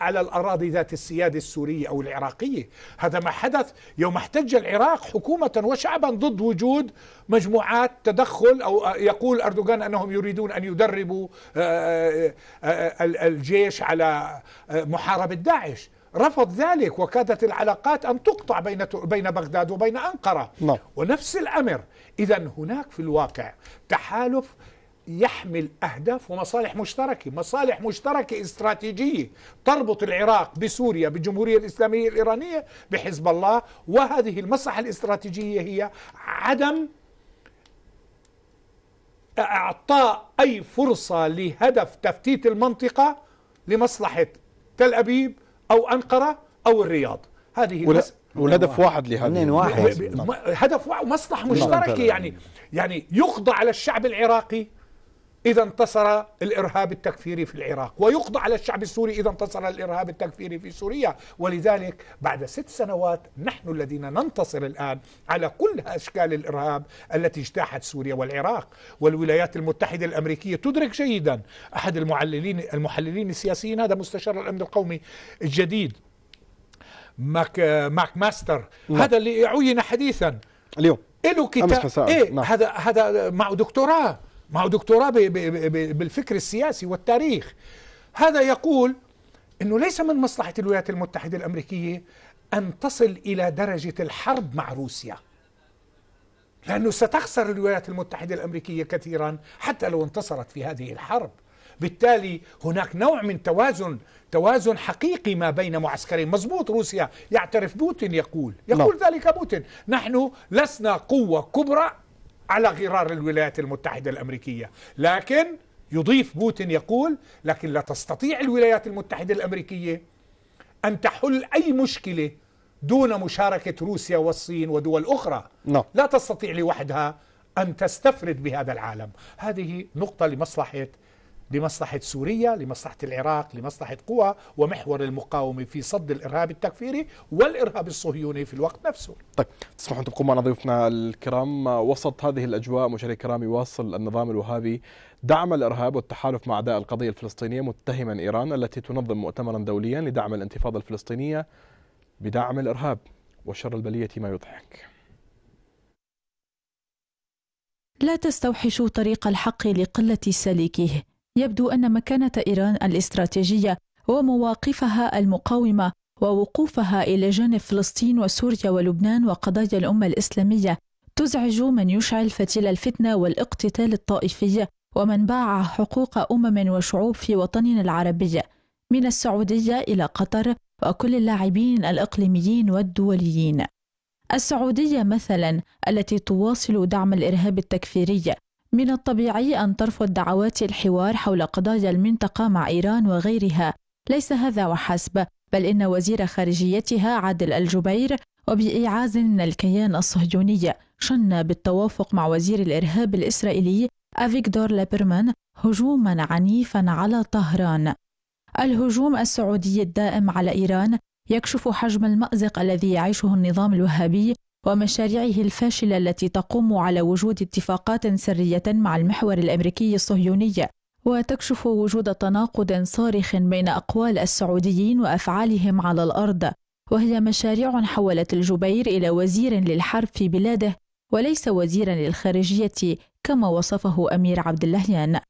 على الأراضي ذات السيادة السورية أو العراقية هذا ما حدث يوم احتج العراق حكومة وشعبا ضد وجود مجموعات تدخل أو آه، يقول أردوغان أنهم يريدون أن يدربوا آه، آه، الجيش على محاربة داعش رفض ذلك وكادت العلاقات أن تقطع بين بين بغداد وبين أنقرة لا. نعم. ونفس الأمر إذا هناك في الواقع تحالف يحمل أهداف ومصالح مشتركة مصالح مشتركة استراتيجية تربط العراق بسوريا بالجمهورية الإسلامية الإيرانية بحزب الله وهذه المصلحة الاستراتيجية هي عدم اعطاء اي فرصه لهدف تفتيت المنطقه لمصلحه تل ابيب او انقره او الرياض هذه ولا والهدف واحد لهذا اثنين واحد هدف مصلحه نعم. مشتركه نعم. يعني يعني يقضى على الشعب العراقي إذا انتصر الإرهاب التكفيري في العراق ويقضى على الشعب السوري إذا انتصر الإرهاب التكفيري في سوريا ولذلك بعد ست سنوات نحن الذين ننتصر الآن على كل أشكال الإرهاب التي اجتاحت سوريا والعراق والولايات المتحدة الأمريكية تدرك جيدا أحد المعللين المحللين السياسيين هذا مستشار الأمن القومي الجديد ماك ماك ماستر م. نعم. هذا اللي عين حديثا اليوم له كتاب إيه نعم. هذا هذا معه دكتوراه ما هو دكتوراه بالفكر السياسي والتاريخ هذا يقول انه ليس من مصلحه الولايات المتحده الامريكيه ان تصل الى درجه الحرب مع روسيا لانه ستخسر الولايات المتحده الامريكيه كثيرا حتى لو انتصرت في هذه الحرب بالتالي هناك نوع من توازن توازن حقيقي ما بين معسكرين مضبوط روسيا يعترف بوتين يقول يقول لا. نعم. ذلك بوتين نحن لسنا قوة كبرى على غرار الولايات المتحدة الأمريكية لكن يضيف بوتين يقول لكن لا تستطيع الولايات المتحدة الأمريكية أن تحل أي مشكلة دون مشاركة روسيا والصين ودول أخرى لا, نعم. لا تستطيع لوحدها أن تستفرد بهذا العالم هذه نقطة لمصلحة لمصلحة سوريا لمصلحة العراق لمصلحة قوى ومحور المقاومة في صد الإرهاب التكفيري والإرهاب الصهيوني في الوقت نفسه طيب تسمحوا أن تبقوا معنا ضيوفنا الكرام وسط هذه الأجواء مشاهدي كرام يواصل النظام الوهابي دعم الارهاب والتحالف مع اعداء القضيه الفلسطينيه متهما ايران التي تنظم مؤتمرا دوليا لدعم الانتفاضه الفلسطينيه بدعم الارهاب وشر البليه ما يضحك. لا تستوحشوا طريق الحق لقله سالكيه يبدو أن مكانة إيران الاستراتيجية ومواقفها المقاومة ووقوفها إلى جانب فلسطين وسوريا ولبنان وقضايا الأمة الإسلامية تزعج من يشعل فتيل الفتنة والاقتتال الطائفي ومن باع حقوق أمم وشعوب في وطننا العربي من السعودية إلى قطر وكل اللاعبين الإقليميين والدوليين. السعودية مثلا التي تواصل دعم الإرهاب التكفيري من الطبيعي أن ترفض دعوات الحوار حول قضايا المنطقة مع إيران وغيرها ليس هذا وحسب بل إن وزير خارجيتها عادل الجبير وبإيعاز من الكيان الصهيوني شن بالتوافق مع وزير الإرهاب الإسرائيلي أفيكدور ليبرمان هجوما عنيفا على طهران الهجوم السعودي الدائم على إيران يكشف حجم المأزق الذي يعيشه النظام الوهابي ومشاريعه الفاشلة التي تقوم على وجود اتفاقات سرية مع المحور الأمريكي الصهيوني وتكشف وجود تناقض صارخ بين أقوال السعوديين وأفعالهم على الأرض وهي مشاريع حولت الجبير إلى وزير للحرب في بلاده وليس وزيرا للخارجية كما وصفه أمير عبد اللهيان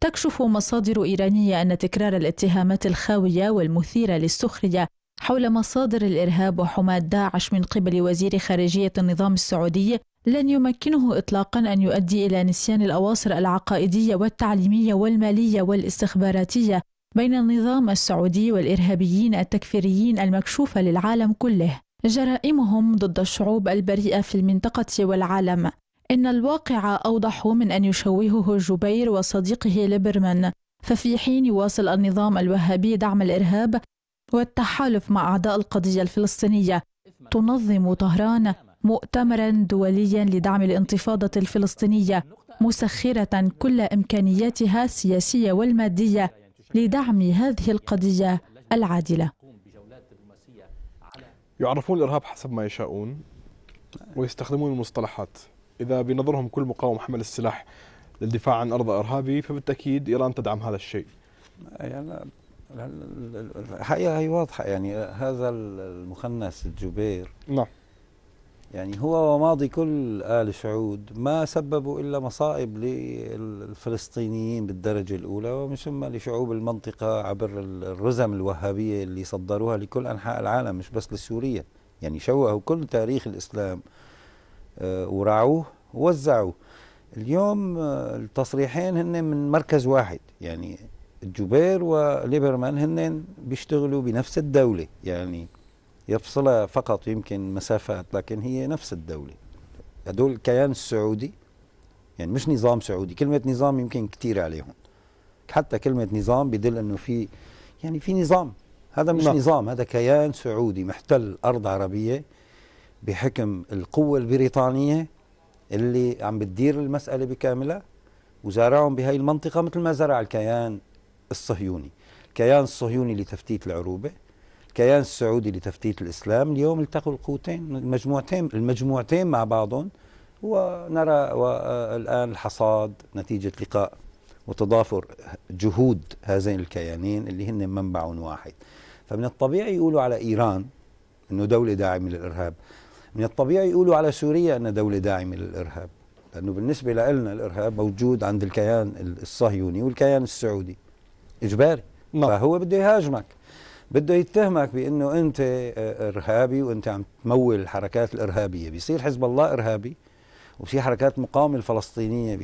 تكشف مصادر إيرانية أن تكرار الاتهامات الخاوية والمثيرة للسخرية حول مصادر الإرهاب وحماة داعش من قبل وزير خارجية النظام السعودي لن يمكنه إطلاقا أن يؤدي إلى نسيان الأواصر العقائدية والتعليمية والمالية والاستخباراتية بين النظام السعودي والإرهابيين التكفيريين المكشوفة للعالم كله جرائمهم ضد الشعوب البريئة في المنطقة والعالم إن الواقع أوضح من أن يشوهه جبير وصديقه ليبرمان ففي حين يواصل النظام الوهابي دعم الإرهاب والتحالف مع أعضاء القضية الفلسطينية تنظم طهران مؤتمرا دوليا لدعم الانتفاضة الفلسطينية مسخرة كل إمكانياتها السياسية والمادية لدعم هذه القضية العادلة يعرفون الإرهاب حسب ما يشاءون ويستخدمون المصطلحات إذا بنظرهم كل مقاوم حمل السلاح للدفاع عن أرض إرهابي فبالتأكيد إيران تدعم هذا الشيء يعني الحقيقه هي واضحه يعني هذا المخنث الجبير نعم يعني هو وماضي كل ال سعود ما سببوا الا مصائب للفلسطينيين بالدرجه الاولى ومن ثم لشعوب المنطقه عبر الرزم الوهابيه اللي صدروها لكل انحاء العالم مش بس لسوريا يعني شوهوا كل تاريخ الاسلام آه، وراعوه ووزعوه اليوم آه، التصريحين هن من مركز واحد يعني جوبير وليبرمان هنن بيشتغلوا بنفس الدولة يعني يفصلها فقط يمكن مسافات لكن هي نفس الدولة هدول الكيان السعودي يعني مش نظام سعودي كلمة نظام يمكن كتير عليهم حتى كلمة نظام بدل أنه في يعني في نظام هذا مش لا. نعم. نظام هذا كيان سعودي محتل أرض عربية بحكم القوة البريطانية اللي عم بتدير المسألة بكاملها وزارعهم بهاي المنطقة مثل ما زرع الكيان الصهيوني الكيان الصهيوني لتفتيت العروبة الكيان السعودي لتفتيت الإسلام اليوم التقوا القوتين المجموعتين المجموعتين مع بعضهم ونرى الآن الحصاد نتيجة لقاء وتضافر جهود هذين الكيانين اللي هن منبع واحد فمن الطبيعي يقولوا على إيران أنه دولة داعمة للإرهاب من الطبيعي يقولوا على سوريا أنها دولة داعمة للإرهاب لأنه بالنسبة لنا الإرهاب موجود عند الكيان الصهيوني والكيان السعودي اجباري نعم. فهو بده يهاجمك بده يتهمك بانه انت آه، ارهابي وانت عم تمول الحركات الارهابيه بيصير حزب الله ارهابي وفي حركات مقاومه الفلسطينيه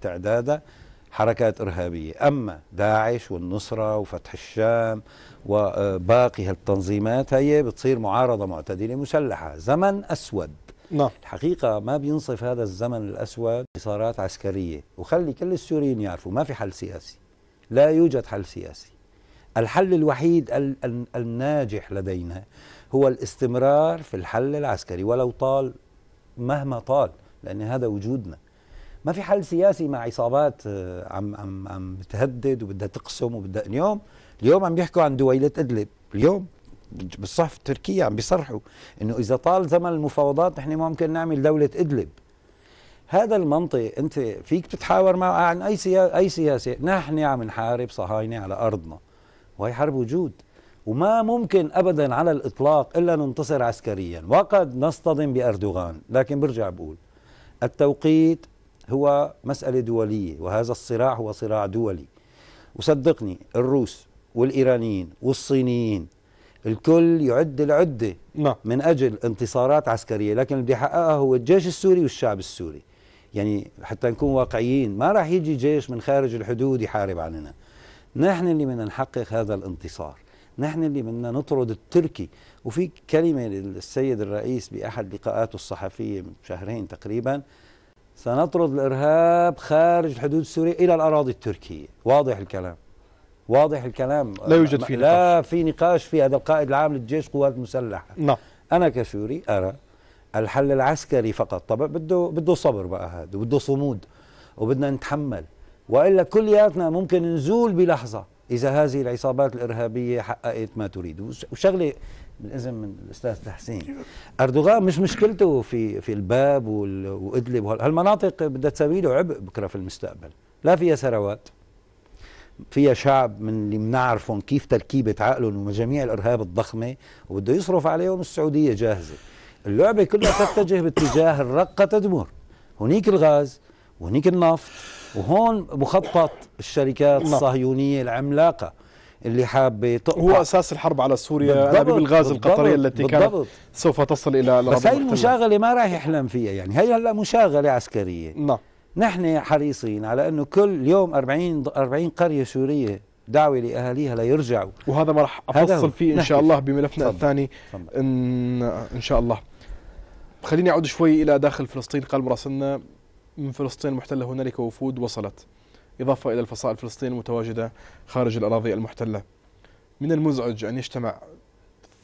بتعدادها حركات إرهابية أما داعش والنصرة وفتح الشام وباقي آه، هالتنظيمات هي بتصير معارضة معتدلة مسلحة زمن أسود نعم. الحقيقة ما بينصف هذا الزمن الأسود انتصارات عسكرية وخلي كل السوريين يعرفوا ما في حل سياسي لا يوجد حل سياسي الحل الوحيد الناجح لدينا هو الاستمرار في الحل العسكري ولو طال مهما طال لأن هذا وجودنا ما في حل سياسي مع عصابات آه، عم عم عم بتهدد وبدها تقسم وبدها اليوم اليوم عم بيحكوا عن دويلة ادلب اليوم بالصحف التركية عم بيصرحوا انه اذا طال زمن المفاوضات نحن ممكن نعمل دولة ادلب هذا المنطق انت فيك تتحاور معه عن اي سياسه اي سياسه نحن عم نحارب صهاينه على ارضنا وهي حرب وجود وما ممكن ابدا على الاطلاق الا ننتصر عسكريا وقد نصطدم باردوغان لكن برجع بقول التوقيت هو مساله دوليه وهذا الصراع هو صراع دولي وصدقني الروس والايرانيين والصينيين الكل يعد العده نعم. من اجل انتصارات عسكريه لكن اللي بده يحققها هو الجيش السوري والشعب السوري يعني حتى نكون واقعيين ما راح يجي جيش من خارج الحدود يحارب عننا نحن اللي بدنا نحقق هذا الانتصار نحن اللي بدنا نطرد التركي وفي كلمة للسيد الرئيس بأحد لقاءاته الصحفية من شهرين تقريبا سنطرد الإرهاب خارج الحدود السورية إلى الأراضي التركية واضح الكلام واضح الكلام لا يوجد في نقاش لا في نقاش في هذا القائد العام للجيش قوات مسلحة نعم أنا كسوري أرى الحل العسكري فقط طب بده بده صبر بقى هذا بده صمود وبدنا نتحمل والا كلياتنا ممكن نزول بلحظه اذا هذه العصابات الارهابيه حققت ما تريد وشغله بالاذن من الاستاذ تحسين اردوغان مش مشكلته في في الباب وادلب هالمناطق بدها تسوي له عبء بكره في المستقبل لا فيها ثروات فيها شعب من اللي بنعرفهم كيف تركيبه عقلهم ومجاميع الارهاب الضخمه وبده يصرف عليهم السعوديه جاهزه اللعبة كلها تتجه باتجاه الرقة تدمر هنيك الغاز وهنيك النفط وهون مخطط الشركات نعم. الصهيونية العملاقة اللي حابه تقطع هو اساس الحرب على سوريا بالضبط الغاز القطري التي كانت سوف تصل الى بس هي المشاغله ما راح يحلم فيها يعني هي هلا مشاغله عسكريه نعم نحن حريصين على انه كل يوم 40 40 قريه سوريه دعوه لاهاليها ليرجعوا وهذا ما راح افصل فيه ان شاء الله بملفنا نعم. الثاني ان ان شاء الله خليني أعود شوي إلى داخل فلسطين قلب رأسنا من فلسطين المحتلة هنالك وفود وصلت إضافة إلى الفصائل الفلسطينية المتواجدة خارج الأراضي المحتلة من المزعج أن يجتمع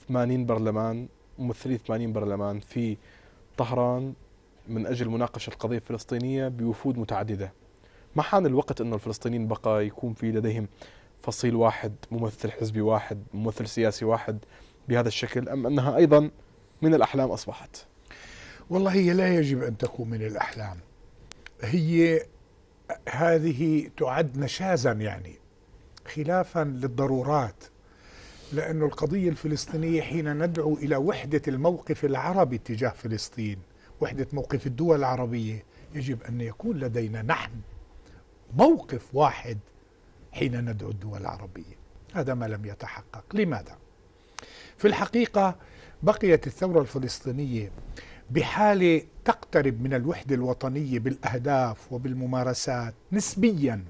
80 برلمان ممثلي 80 برلمان في طهران من أجل مناقشة القضية الفلسطينية بوفود متعددة ما حان الوقت أن الفلسطينيين بقى يكون في لديهم فصيل واحد ممثل حزبي واحد ممثل سياسي واحد بهذا الشكل أم أنها أيضا من الأحلام أصبحت والله هي لا يجب أن تكون من الأحلام هي هذه تعد نشازا يعني خلافا للضرورات لأن القضية الفلسطينية حين ندعو إلى وحدة الموقف العربي تجاه فلسطين وحدة موقف الدول العربية يجب أن يكون لدينا نحن موقف واحد حين ندعو الدول العربية هذا ما لم يتحقق لماذا؟ في الحقيقة بقيت الثورة الفلسطينية بحاله تقترب من الوحده الوطنيه بالاهداف وبالممارسات نسبيا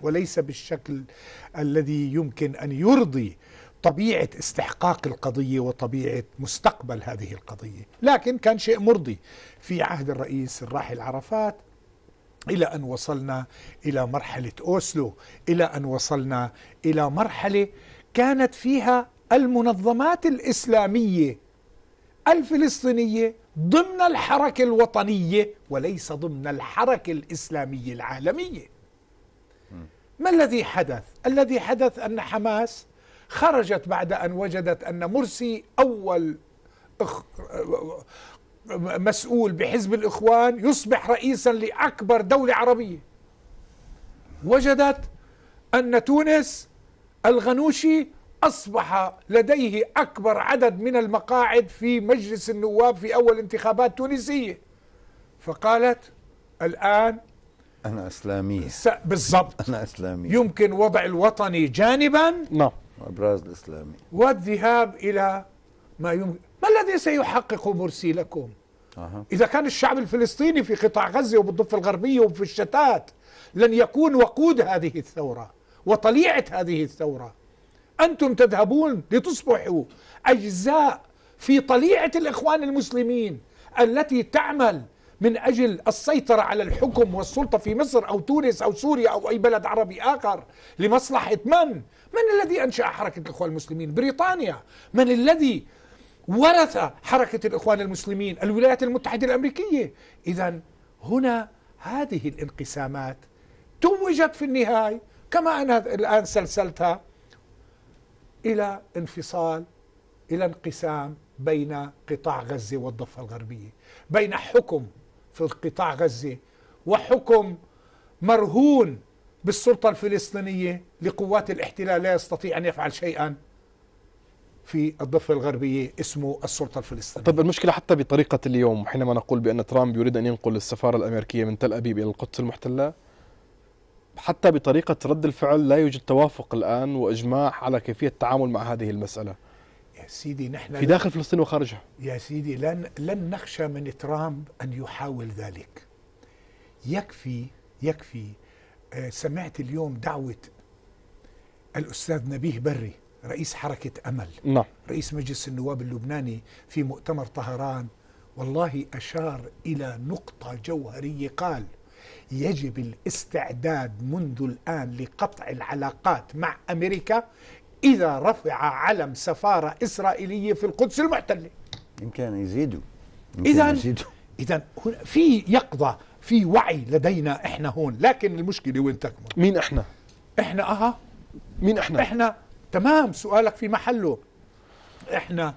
وليس بالشكل الذي يمكن ان يرضي طبيعه استحقاق القضيه وطبيعه مستقبل هذه القضيه، لكن كان شيء مرضي في عهد الرئيس الراحل عرفات الى ان وصلنا الى مرحله اوسلو، الى ان وصلنا الى مرحله كانت فيها المنظمات الاسلاميه الفلسطينيه ضمن الحركة الوطنية وليس ضمن الحركة الإسلامية العالمية ما الذي حدث؟ الذي حدث أن حماس خرجت بعد أن وجدت أن مرسي أول مسؤول بحزب الإخوان يصبح رئيسا لأكبر دولة عربية وجدت أن تونس الغنوشي أصبح لديه أكبر عدد من المقاعد في مجلس النواب في أول انتخابات تونسية فقالت الآن أنا إسلامية بالضبط أنا إسلامية يمكن وضع الوطني جانبا نعم وإبراز الإسلامي والذهاب إلى ما يمكن ما الذي سيحقق مرسي لكم أه. إذا كان الشعب الفلسطيني في قطاع غزة وبالضفة الغربية وفي الشتات لن يكون وقود هذه الثورة وطليعة هذه الثورة أنتم تذهبون لتصبحوا أجزاء في طليعة الإخوان المسلمين التي تعمل من أجل السيطرة على الحكم والسلطة في مصر أو تونس أو سوريا أو أي بلد عربي آخر لمصلحة من؟ من الذي أنشأ حركة الإخوان المسلمين؟ بريطانيا من الذي ورث حركة الإخوان المسلمين؟ الولايات المتحدة الأمريكية إذا هنا هذه الانقسامات توجت في النهاية كما أنا الآن سلسلتها الى انفصال الى انقسام بين قطاع غزه والضفه الغربيه، بين حكم في قطاع غزه وحكم مرهون بالسلطه الفلسطينيه لقوات الاحتلال لا يستطيع ان يفعل شيئا في الضفة الغربية اسمه السلطة الفلسطينية طب المشكلة حتى بطريقة اليوم حينما نقول بأن ترامب يريد أن ينقل السفارة الأمريكية من تل أبيب إلى القدس المحتلة حتى بطريقة رد الفعل لا يوجد توافق الآن وإجماع على كيفية التعامل مع هذه المسألة يا سيدي نحن في داخل فلسطين وخارجها يا سيدي لن, لن نخشى من ترامب أن يحاول ذلك يكفي يكفي آه، سمعت اليوم دعوة الأستاذ نبيه بري رئيس حركة أمل نعم. رئيس مجلس النواب اللبناني في مؤتمر طهران والله أشار إلى نقطة جوهرية قال يجب الاستعداد منذ الآن لقطع العلاقات مع أمريكا إذا رفع علم سفارة إسرائيلية في القدس المحتلة يمكن يزيدوا إذا إذا في يقظة في وعي لدينا إحنا هون لكن المشكلة وين تكمن مين إحنا إحنا أها مين إحنا إحنا تمام سؤالك في محله إحنا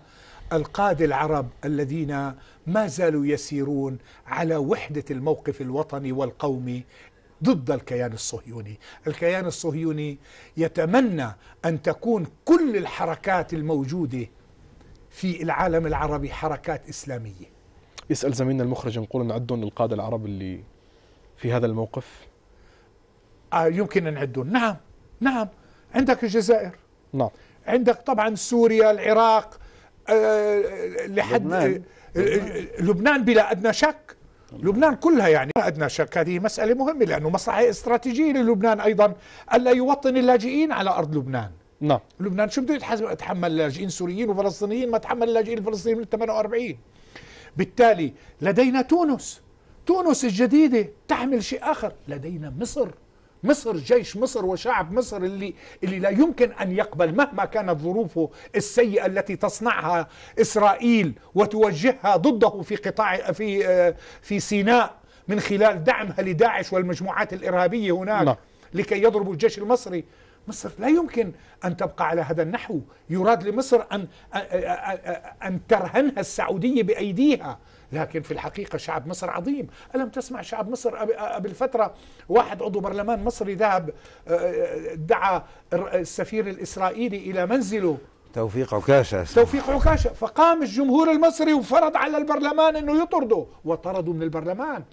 القادة العرب الذين ما زالوا يسيرون على وحدة الموقف الوطني والقومي ضد الكيان الصهيوني الكيان الصهيوني يتمنى أن تكون كل الحركات الموجودة في العالم العربي حركات إسلامية يسأل زميلنا المخرج نقول نعدهم القادة العرب اللي في هذا الموقف آه يمكن نعدهم نعم نعم عندك الجزائر نعم عندك طبعا سوريا العراق آه لحد لبنان. لبنان بلا ادنى شك لبنان كلها يعني بلا ادنى شك هذه مساله مهمه لانه مصلحه استراتيجيه للبنان ايضا الا يوطن اللاجئين على ارض لبنان نعم لبنان شو بده يتحمل لاجئين سوريين وفلسطينيين ما تحمل اللاجئين الفلسطينيين من 48 بالتالي لدينا تونس تونس الجديدة تحمل شيء آخر لدينا مصر مصر جيش مصر وشعب مصر اللي اللي لا يمكن ان يقبل مهما كانت ظروفه السيئه التي تصنعها اسرائيل وتوجهها ضده في قطاع في في سيناء من خلال دعمها لداعش والمجموعات الارهابيه هناك لا. نعم. لكي يضربوا الجيش المصري مصر لا يمكن أن تبقى على هذا النحو يراد لمصر أن, أن ترهنها السعودية بأيديها لكن في الحقيقة شعب مصر عظيم ألم تسمع شعب مصر قبل فترة واحد عضو برلمان مصري ذهب آه، آه، دعا السفير الإسرائيلي إلى منزله توفيق عكاشة توفيق عكاشة فقام الجمهور المصري وفرض على البرلمان أنه يطرده وطردوا من البرلمان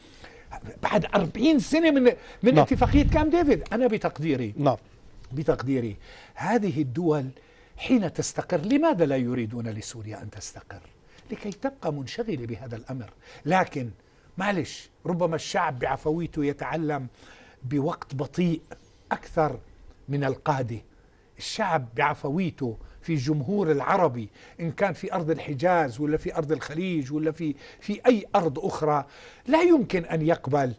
بعد 40 سنة من من نعم. اتفاقية كام ديفيد أنا بتقديري نعم بتقديري هذه الدول حين تستقر لماذا لا يريدون لسوريا أن تستقر لكي تبقى منشغلة بهذا الأمر لكن معلش ربما الشعب بعفويته يتعلم بوقت بطيء أكثر من القادة الشعب بعفويته في الجمهور العربي إن كان في أرض الحجاز ولا في أرض الخليج ولا في, في أي أرض أخرى لا يمكن أن يقبل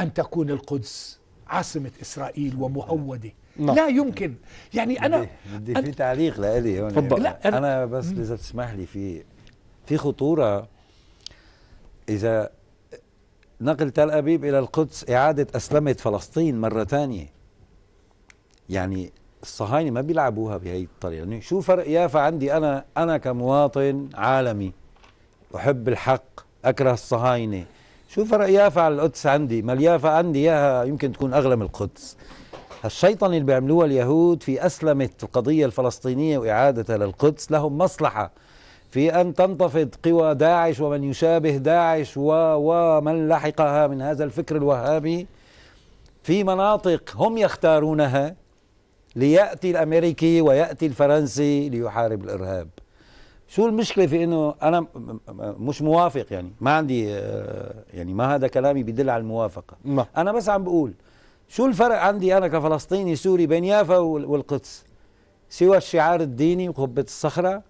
أن تكون القدس عاصمة إسرائيل ومهودة لا, نعم. لا يمكن يعني أنا بدي, في تعليق لإلي هون لا أنا, أنا بس إذا بتسمح لي في في خطورة إذا نقل تل أبيب إلى القدس إعادة أسلمة فلسطين مرة ثانية يعني الصهاينة ما بيلعبوها بهي الطريقة يعني شو فرق يافا عندي أنا أنا كمواطن عالمي أحب الحق أكره الصهاينة شو فرق يافا على القدس عندي ما اليافا عندي إياها يمكن تكون أغلى من القدس الشيطان اللي بيعملوها اليهود في أسلمة القضية الفلسطينية وإعادتها للقدس لهم مصلحة في أن تنتفض قوى داعش ومن يشابه داعش ومن لحقها من هذا الفكر الوهابي في مناطق هم يختارونها ليأتي الأمريكي ويأتي الفرنسي ليحارب الإرهاب شو المشكلة في أنه أنا مش موافق يعني ما عندي آه، يعني ما هذا كلامي بدل على الموافقة ما. أنا بس عم بقول شو الفرق عندي أنا كفلسطيني سوري بين يافا والقدس سوى الشعار الديني وقبة الصخرة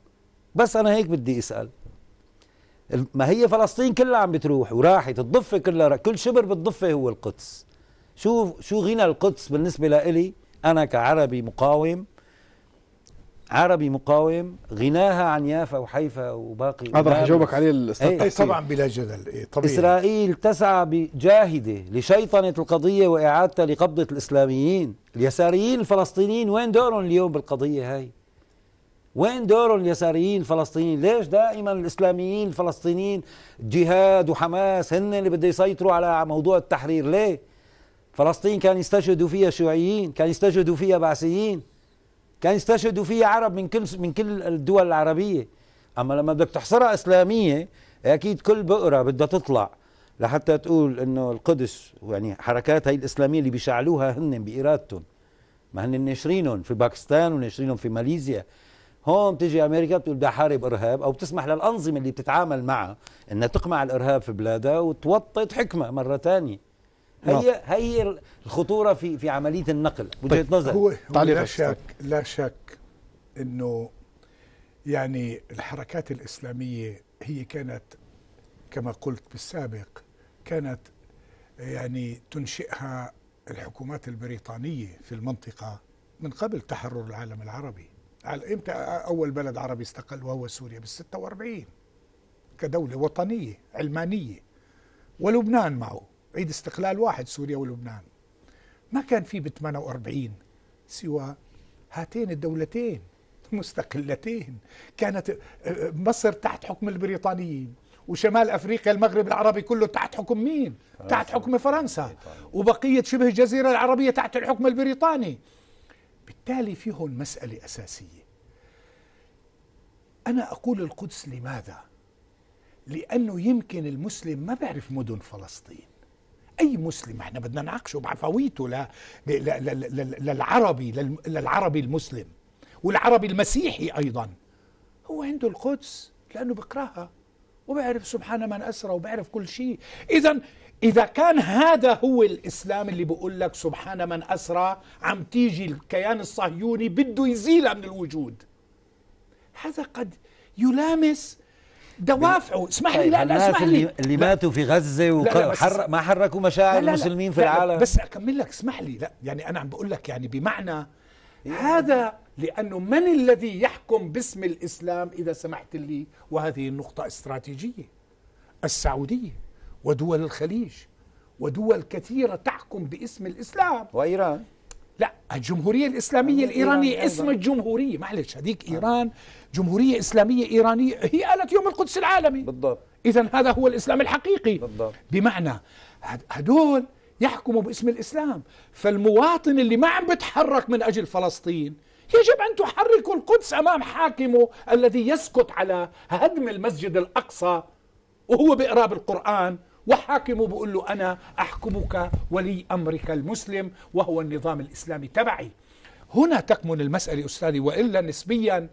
بس أنا هيك بدي أسأل ما هي فلسطين كلها عم بتروح وراحت الضفة كلها كل شبر بالضفة هو القدس شو شو غنى القدس بالنسبة لإلي أنا كعربي مقاوم عربي مقاوم غناها عن يافا وحيفا وباقي هذا رح يجاوبك عليه إيه، الاستاذ ايه طبعا بلا جدل ايه طبيعي اسرائيل تسعى بجاهده لشيطنه القضيه واعادتها لقبضه الاسلاميين اليساريين الفلسطينيين وين دورهم اليوم بالقضيه هاي وين دور اليساريين الفلسطينيين ليش دائما الإسلاميين الفلسطينيين جهاد وحماس هن اللي بده يسيطروا على موضوع التحرير ليه فلسطين كان يستشهدوا فيها شيوعيين كان يستشهدوا فيها بعثيين كان يستشهدوا فيها عرب من كل من كل الدول العربية أما لما بدك تحصرها إسلامية أكيد كل بقرة بدها تطلع لحتى تقول انه القدس يعني حركات هي الاسلاميه اللي بيشعلوها هن بارادتهم ما هن ناشرينهم في باكستان وناشرينهم في ماليزيا هون بتيجي امريكا بتقول بدها حارب ارهاب او بتسمح للانظمه اللي بتتعامل معها انها تقمع الارهاب في بلادها وتوطد حكمه مره ثانيه نعم. هي هي الخطوره في في عمليه النقل وجهه طيب نظر هو, هو لا شك لا شك انه يعني الحركات الاسلاميه هي كانت كما قلت بالسابق كانت يعني تنشئها الحكومات البريطانيه في المنطقه من قبل تحرر العالم العربي على امتى اول بلد عربي استقل وهو سوريا بال 46 كدوله وطنيه علمانيه ولبنان معه عيد استقلال واحد سوريا ولبنان ما كان في ب 48 سوى هاتين الدولتين مستقلتين كانت مصر تحت حكم البريطانيين وشمال افريقيا المغرب العربي كله تحت حكم مين؟ تحت حكم فرنسا وبقيه شبه الجزيره العربيه تحت الحكم البريطاني بالتالي هون مسألة أساسية أنا أقول القدس لماذا؟ لأنه يمكن المسلم ما بيعرف مدن فلسطين أي مسلم احنا بدنا نعقشه بعفويته ل... ل... ل... للعربي للعربي المسلم والعربي المسيحي أيضا هو عنده القدس لأنه بقراها وبعرف سبحان من أسرى وبعرف كل شيء إذا إذا كان هذا هو الإسلام اللي بقول لك سبحان من أسرى عم تيجي الكيان الصهيوني بده يزيلها من الوجود هذا قد يلامس دوافعه طيب، اسمح لي لا لا اسمح لي اللي ماتوا في غزه وما ما حركوا مشاعر لا المسلمين في لا العالم بس اكمل لك اسمح لي لا يعني انا عم بقول لك يعني بمعنى إيه. هذا لانه من الذي يحكم باسم الاسلام اذا سمحت لي وهذه النقطه استراتيجيه السعوديه ودول الخليج ودول كثيرة تحكم باسم الإسلام وإيران لا الجمهورية الإسلامية الإيرانية إيران اسم الجمهورية معلش هذيك إيران جمهورية إسلامية إيرانية هي آلة يوم القدس العالمي بالضبط إذا هذا هو الإسلام الحقيقي بالضبط بمعنى هدول يحكموا باسم الإسلام فالمواطن اللي ما عم بتحرك من أجل فلسطين يجب أن تحرك القدس أمام حاكمه الذي يسكت على هدم المسجد الأقصى وهو بإقراب القرآن وحاكمه بيقول له أنا أحكمك ولي أمرك المسلم وهو النظام الإسلامي تبعي هنا تكمن المسألة أستاذي وإلا نسبيا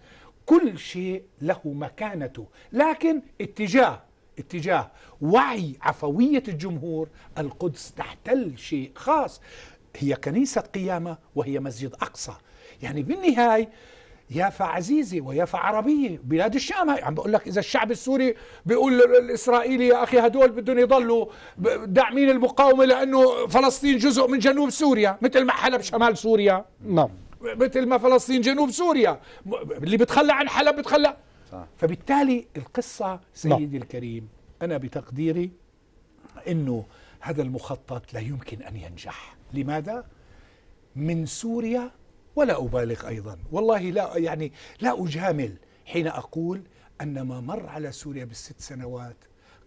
كل شيء له مكانته لكن اتجاه اتجاه وعي عفوية الجمهور القدس تحتل شيء خاص هي كنيسة قيامة وهي مسجد أقصى يعني بالنهاية يافا عزيزي ويافا عربية بلاد الشام هاي عم بقول لك إذا الشعب السوري بيقول الإسرائيلي يا أخي هدول بدهم يضلوا داعمين المقاومة لأنه فلسطين جزء من جنوب سوريا مثل ما حلب شمال سوريا نعم مثل ما فلسطين جنوب سوريا اللي بتخلى عن حلب بتخلى صح. فبالتالي القصة نعم. سيدي لا. الكريم أنا بتقديري أنه هذا المخطط لا يمكن أن ينجح لماذا؟ من سوريا ولا أبالغ أيضا والله لا يعني لا أجامل حين أقول أن ما مر على سوريا بالست سنوات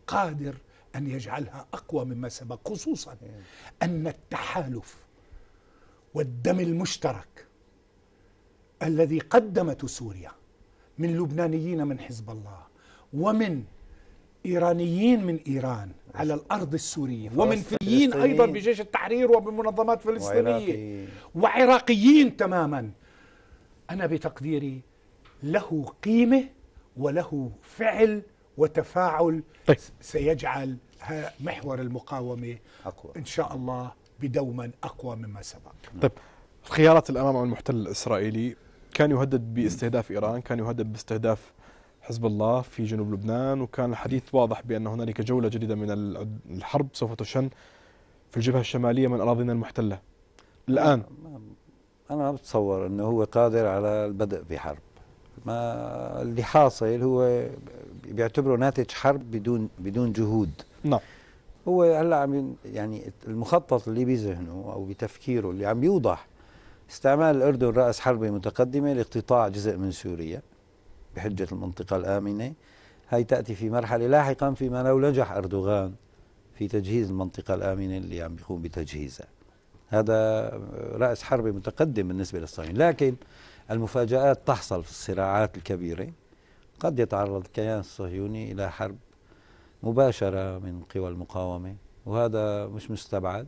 قادر أن يجعلها أقوى مما سبق خصوصا أن التحالف والدم المشترك الذي قدمته سوريا من لبنانيين من حزب الله ومن إيرانيين من إيران على الأرض السورية ومن فلسطينيين أيضا بجيش التحرير وبمنظمات فلسطينية وعراقيين تماما أنا بتقديري له قيمة وله فعل وتفاعل طيب. سيجعل محور المقاومة أقوى إن شاء الله بدوما أقوى مما سبق طيب الخيارات الأمام المحتل الإسرائيلي كان يهدد باستهداف إيران كان يهدد باستهداف حزب الله في جنوب لبنان وكان الحديث واضح بأن هنالك جولة جديدة من الحرب سوف تشن في الجبهة الشمالية من أراضينا المحتلة الآن أنا ما بتصور أنه هو قادر على البدء بحرب ما اللي حاصل هو بيعتبره ناتج حرب بدون بدون جهود نعم هو هلا عم يعني المخطط اللي بذهنه او بتفكيره اللي عم يوضح استعمال الاردن راس حربه متقدمه لاقتطاع جزء من سوريا بحجة المنطقة الآمنة هاي تأتي في مرحلة لاحقا فيما لو نجح أردوغان في تجهيز المنطقة الآمنة اللي عم بيقوم بتجهيزها هذا رأس حرب متقدم بالنسبة للصهيونية لكن المفاجآت تحصل في الصراعات الكبيرة قد يتعرض الكيان الصهيوني إلى حرب مباشرة من قوى المقاومة وهذا مش مستبعد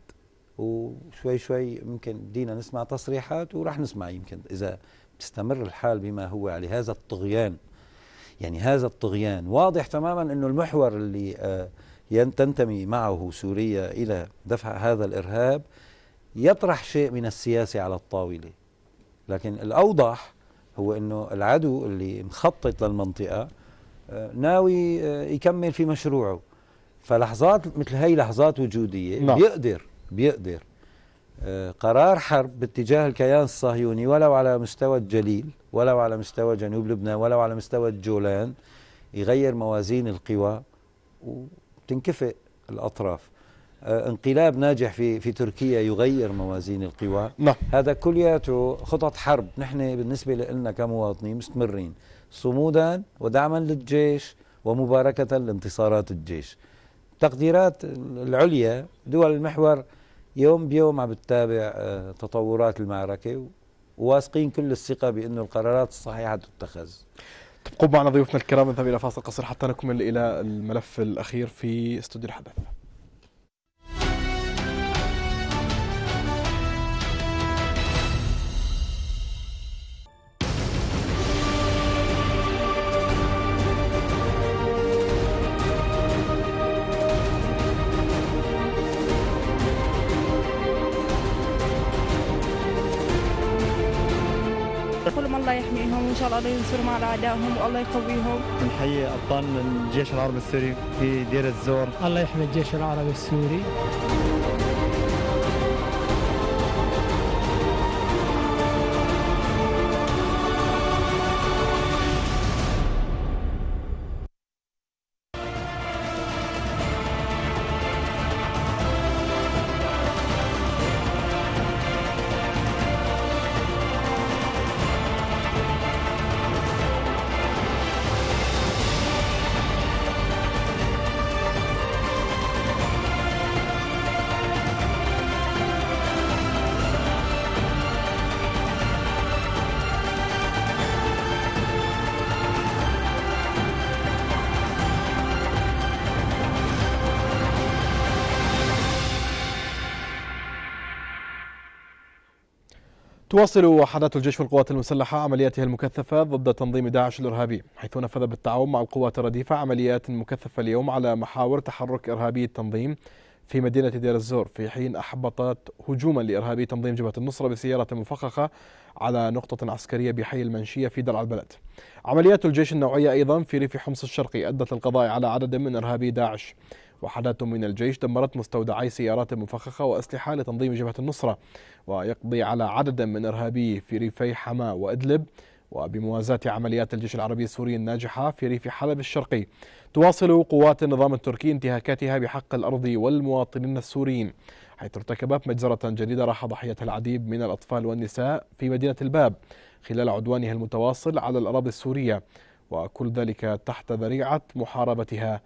وشوي شوي يمكن دينا نسمع تصريحات وراح نسمع يمكن إذا تستمر الحال بما هو عليه هذا الطغيان يعني هذا الطغيان واضح تماما أنه المحور اللي آه، تنتمي معه سوريا إلى دفع هذا الإرهاب يطرح شيء من السياسة على الطاولة لكن الأوضح هو أنه العدو اللي مخطط للمنطقة آه، ناوي آه، يكمل في مشروعه فلحظات مثل هاي لحظات وجودية نعم. بيقدر بيقدر قرار حرب باتجاه الكيان الصهيوني ولو على مستوى الجليل ولو على مستوى جنوب لبنان ولو على مستوى الجولان يغير موازين القوى وتنكفئ الأطراف آه، انقلاب ناجح في في تركيا يغير موازين القوى نعم. هذا كلياته خطط حرب نحن بالنسبه لنا كمواطنين مستمرين صمودا ودعما للجيش ومباركه لانتصارات الجيش تقديرات العليا دول المحور يوم بيوم عم بتتابع آه، تطورات المعركة وواثقين كل الثقة بأن القرارات الصحيحة تتخذ تبقوا معنا ضيوفنا الكرام نذهب إلى فاصل قصير حتى نكمل إلى الملف الأخير في استوديو الحدث الله ينصر على اعدائهم والله يقويهم نحيي ابطال الجيش العربي السوري في دير الزور الله يحمي الجيش العربي السوري تواصل وحدات الجيش والقوات المسلحة عملياتها المكثفة ضد تنظيم داعش الإرهابي حيث نفذ بالتعاون مع القوات الرديفة عمليات مكثفة اليوم على محاور تحرك إرهابي التنظيم في مدينة دير الزور في حين أحبطت هجوما لإرهابي تنظيم جبهة النصرة بسيارة مفخخة على نقطة عسكرية بحي المنشية في درع البلد عمليات الجيش النوعية أيضا في ريف حمص الشرقي أدت للقضاء على عدد من إرهابي داعش وحدات من الجيش دمرت مستودعي سيارات مفخخة وأسلحة لتنظيم جبهة النصرة ويقضي على عدد من إرهابيه في ريفي حما وإدلب وبموازاة عمليات الجيش العربي السوري الناجحة في ريف حلب الشرقي تواصل قوات النظام التركي انتهاكاتها بحق الأرض والمواطنين السوريين حيث ارتكبت مجزرة جديدة راح ضحيتها العديد من الأطفال والنساء في مدينة الباب خلال عدوانها المتواصل على الأراضي السورية وكل ذلك تحت ذريعة محاربتها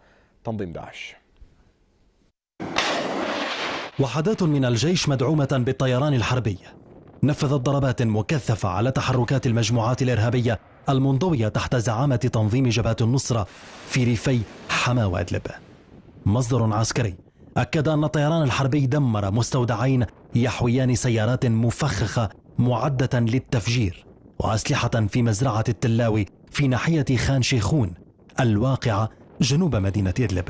تنظيم داعش وحدات من الجيش مدعومة بالطيران الحربي نفذت ضربات مكثفة على تحركات المجموعات الإرهابية المنضوية تحت زعامة تنظيم جبهة النصرة في ريفي حما وأدلب مصدر عسكري أكد أن الطيران الحربي دمر مستودعين يحويان سيارات مفخخة معدة للتفجير وأسلحة في مزرعة التلاوي في ناحية خان شيخون الواقعة جنوب مدينة إدلب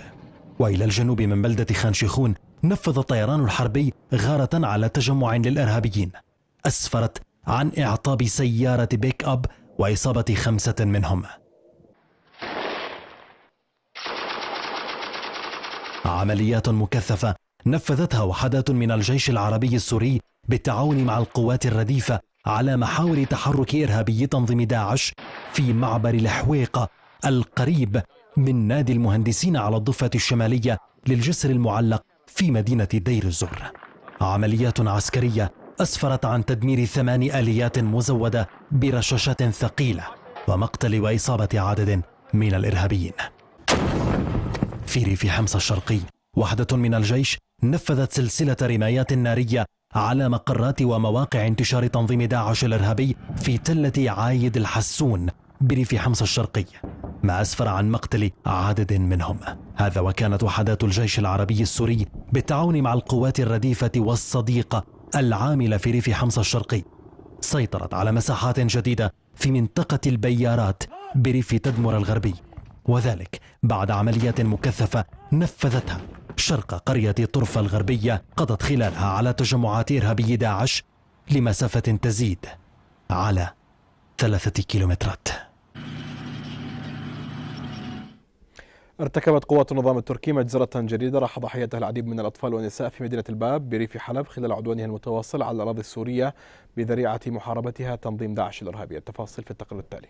وإلى الجنوب من بلدة خان شيخون نفذ الطيران الحربي غارة على تجمع للإرهابيين أسفرت عن إعطاب سيارة بيك أب وإصابة خمسة منهم عمليات مكثفة نفذتها وحدات من الجيش العربي السوري بالتعاون مع القوات الرديفة على محاور تحرك إرهابي تنظيم داعش في معبر الحويقة القريب من نادي المهندسين على الضفة الشمالية للجسر المعلق في مدينة دير الزور عمليات عسكرية أسفرت عن تدمير ثمان آليات مزودة برشاشات ثقيلة ومقتل وإصابة عدد من الإرهابيين في ريف حمص الشرقي وحدة من الجيش نفذت سلسلة رمايات نارية على مقرات ومواقع انتشار تنظيم داعش الإرهابي في تلة عايد الحسون بريف حمص الشرقي ما أسفر عن مقتل عدد منهم هذا وكانت وحدات الجيش العربي السوري بالتعاون مع القوات الرديفة والصديقة العاملة في ريف حمص الشرقي سيطرت على مساحات جديدة في منطقة البيارات بريف تدمر الغربي وذلك بعد عمليات مكثفة نفذتها شرق قرية طرفة الغربية قضت خلالها على تجمعات إرهابي داعش لمسافة تزيد على ثلاثة كيلومترات ارتكبت قوات النظام التركي مجزرة جديدة راح ضحيتها العديد من الأطفال والنساء في مدينة الباب بريف حلب خلال عدوانها المتواصل على الأراضي السورية بذريعة محاربتها تنظيم داعش الإرهابي التفاصيل في التقرير التالي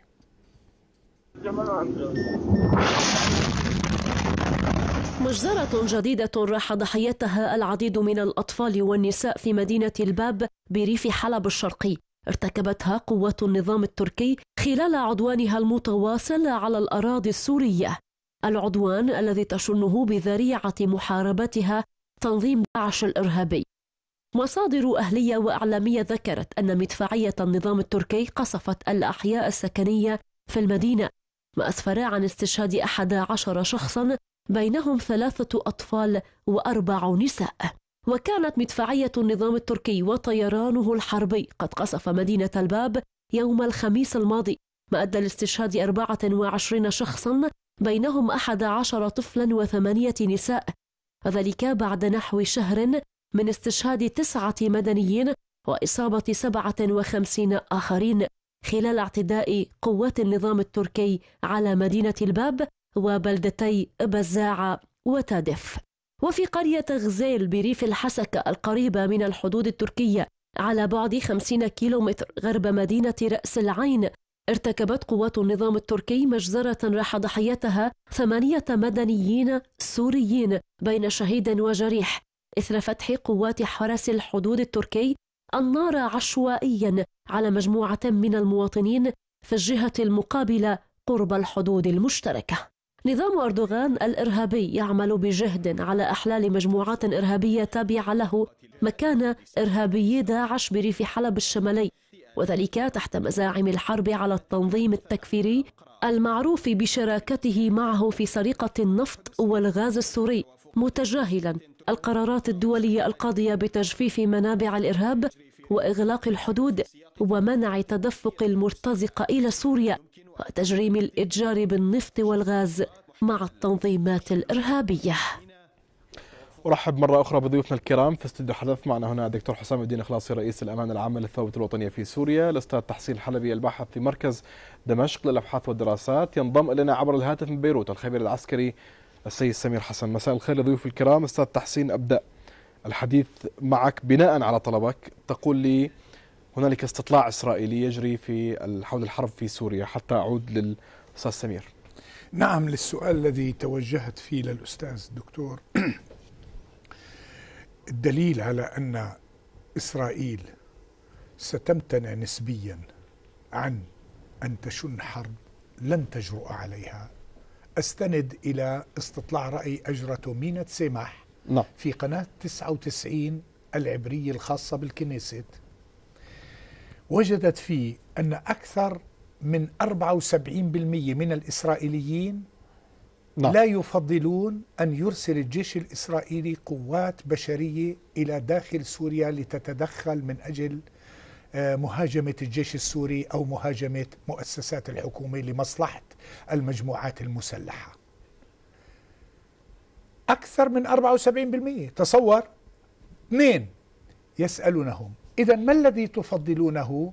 مجزرة جديدة راح ضحيتها العديد من الأطفال والنساء في مدينة الباب بريف حلب الشرقي ارتكبتها قوات النظام التركي خلال عدوانها المتواصل على الأراضي السورية العدوان الذي تشنه بذريعة محاربتها تنظيم داعش الإرهابي مصادر أهلية وإعلامية ذكرت أن مدفعية النظام التركي قصفت الأحياء السكنية في المدينة ما أسفر عن استشهاد أحد عشر شخصا بينهم ثلاثة أطفال وأربع نساء وكانت مدفعية النظام التركي وطيرانه الحربي قد قصف مدينة الباب يوم الخميس الماضي ما أدى لاستشهاد 24 شخصا بينهم أحد عشر طفلا وثمانية نساء وذلك بعد نحو شهر من استشهاد تسعة مدنيين وإصابة سبعة وخمسين آخرين خلال اعتداء قوات النظام التركي على مدينة الباب وبلدتي بزاعة وتادف وفي قرية غزيل بريف الحسكة القريبة من الحدود التركية على بعد 50 كيلومتر غرب مدينة رأس العين ارتكبت قوات النظام التركي مجزرة راح ضحيتها ثمانية مدنيين سوريين بين شهيد وجريح إثر فتح قوات حرس الحدود التركي النار عشوائيا على مجموعة من المواطنين في الجهة المقابلة قرب الحدود المشتركة. نظام أردوغان الإرهابي يعمل بجهد على أحلال مجموعات إرهابية تابعة له مكان إرهابيي داعش بريف حلب الشمالي وذلك تحت مزاعم الحرب على التنظيم التكفيري المعروف بشراكته معه في سرقة النفط والغاز السوري متجاهلا القرارات الدولية القاضية بتجفيف منابع الإرهاب وإغلاق الحدود ومنع تدفق المرتزقة إلى سوريا وتجريم الإتجار بالنفط والغاز مع التنظيمات الإرهابية ارحب مره اخرى بضيوفنا الكرام في استديو حدث معنا هنا دكتور حسام الدين اخلاصي رئيس الامانه العامه للثوابت الوطنيه في سوريا الاستاذ تحصيل حلبي الباحث في مركز دمشق للابحاث والدراسات ينضم الينا عبر الهاتف من بيروت الخبير العسكري السيد سمير حسن مساء الخير لضيوف الكرام استاذ تحسين ابدا الحديث معك بناء على طلبك تقول لي هنالك استطلاع اسرائيلي يجري في حول الحرب في سوريا حتى اعود للاستاذ سمير نعم للسؤال الذي توجهت فيه للاستاذ الدكتور الدليل على أن إسرائيل ستمتنع نسبيا عن أن تشن حرب لن تجرؤ عليها أستند إلى استطلاع رأي أجرته مينة سمح نعم. في قناة 99 العبرية الخاصة بالكنيست وجدت فيه أن أكثر من 74% من الإسرائيليين نعم. لا يفضلون أن يرسل الجيش الإسرائيلي قوات بشرية إلى داخل سوريا لتتدخل من أجل آه، مهاجمة الجيش السوري أو مهاجمة مؤسسات الحكومة لمصلحة المجموعات المسلحة أكثر من 74% تصور اثنين يسألونهم إذا ما الذي تفضلونه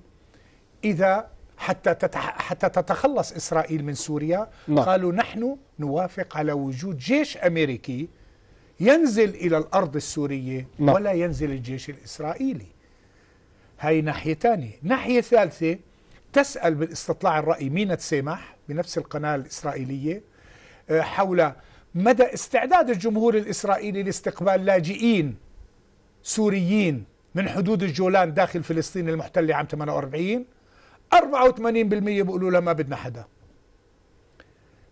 إذا حتى تتح... حتى تتخلص اسرائيل من سوريا نعم. قالوا نحن نوافق على وجود جيش امريكي ينزل الى الارض السوريه نعم. ولا ينزل الجيش الاسرائيلي هاي ناحيه ثانيه ناحيه ثالثه تسال بالاستطلاع الراي مينا تسامح بنفس القناه الاسرائيليه آه، حول مدى استعداد الجمهور الاسرائيلي لاستقبال لاجئين سوريين من حدود الجولان داخل فلسطين المحتله عام 48 84% بيقولوا لا ما بدنا حدا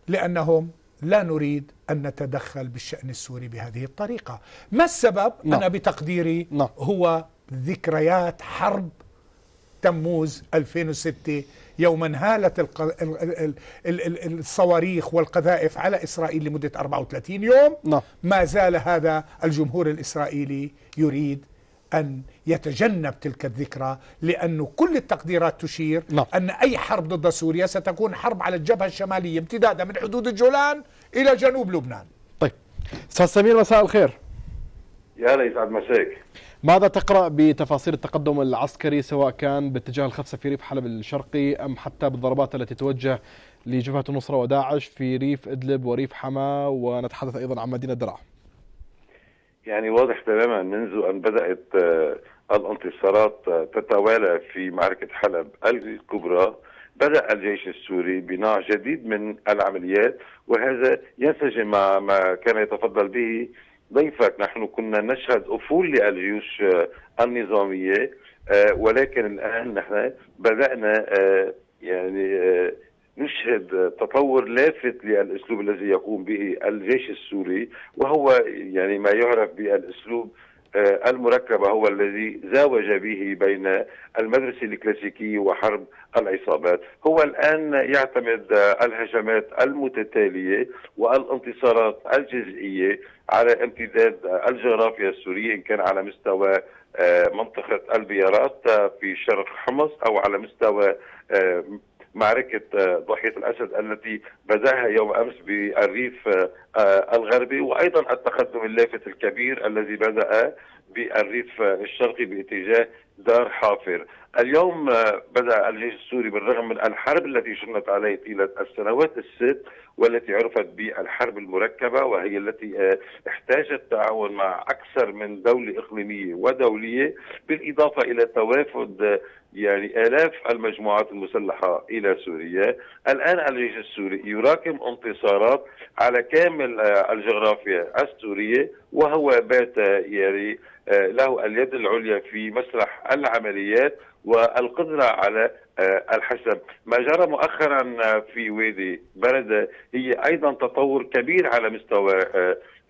لأنهم لا نريد أن نتدخل بالشأن السوري بهذه الطريقة ما السبب؟ لا. نعم. أنا بتقديري لا. نعم. هو ذكريات حرب تموز 2006 يوم انهالت الصواريخ والقذائف على إسرائيل لمدة 34 يوم لا. نعم. ما زال هذا الجمهور الإسرائيلي يريد أن يتجنب تلك الذكرى لأنه كل التقديرات تشير لا. نعم. أن أي حرب ضد سوريا ستكون حرب على الجبهة الشمالية امتدادا من حدود الجولان إلى جنوب لبنان طيب أستاذ سمير مساء الخير يا ليس يسعد مساك ماذا تقرأ بتفاصيل التقدم العسكري سواء كان باتجاه الخفسة في ريف حلب الشرقي أم حتى بالضربات التي توجه لجبهة النصرة وداعش في ريف إدلب وريف حما ونتحدث أيضا عن مدينة درعا يعني واضح تماما منذ أن بدأت آه، الانتصارات تتوالى في معركة حلب الكبرى بدأ الجيش السوري بناء جديد من العمليات وهذا ينسجم مع ما كان يتفضل به ضيفك نحن كنا نشهد أفول للجيوش النظامية آه، ولكن الآن نحن بدأنا آه، يعني آه، نشهد تطور لافت للاسلوب الذي يقوم به الجيش السوري وهو يعني ما يعرف بالاسلوب آه، المركبة هو الذي زاوج به بين المدرسة الكلاسيكية وحرب العصابات هو الآن يعتمد الهجمات المتتالية والانتصارات الجزئية على امتداد الجغرافيا السورية إن كان على مستوى آه، منطقة البيارات آه، في شرق حمص أو على مستوى معركه آه، ضحيه الاسد التي بداها يوم امس بالريف آه، آه، الغربي وايضا التقدم اللافت الكبير الذي بدا بالريف الشرقي باتجاه دار حافر اليوم بدأ الجيش السوري بالرغم من الحرب التي شنت عليه طيلة السنوات الست والتي عرفت بالحرب المركبة وهي التي احتاجت تعاون مع أكثر من دولة إقليمية ودولية بالإضافة إلى توافد يعني آلاف المجموعات المسلحة إلى سوريا الآن الجيش السوري يراكم انتصارات على كامل آه، الجغرافيا السورية وهو بات آه، يعني آه، له اليد العليا في مسرح العمليات والقدرة على الحسم ما جرى مؤخرا في وادي بلدة هي أيضا تطور كبير على مستوى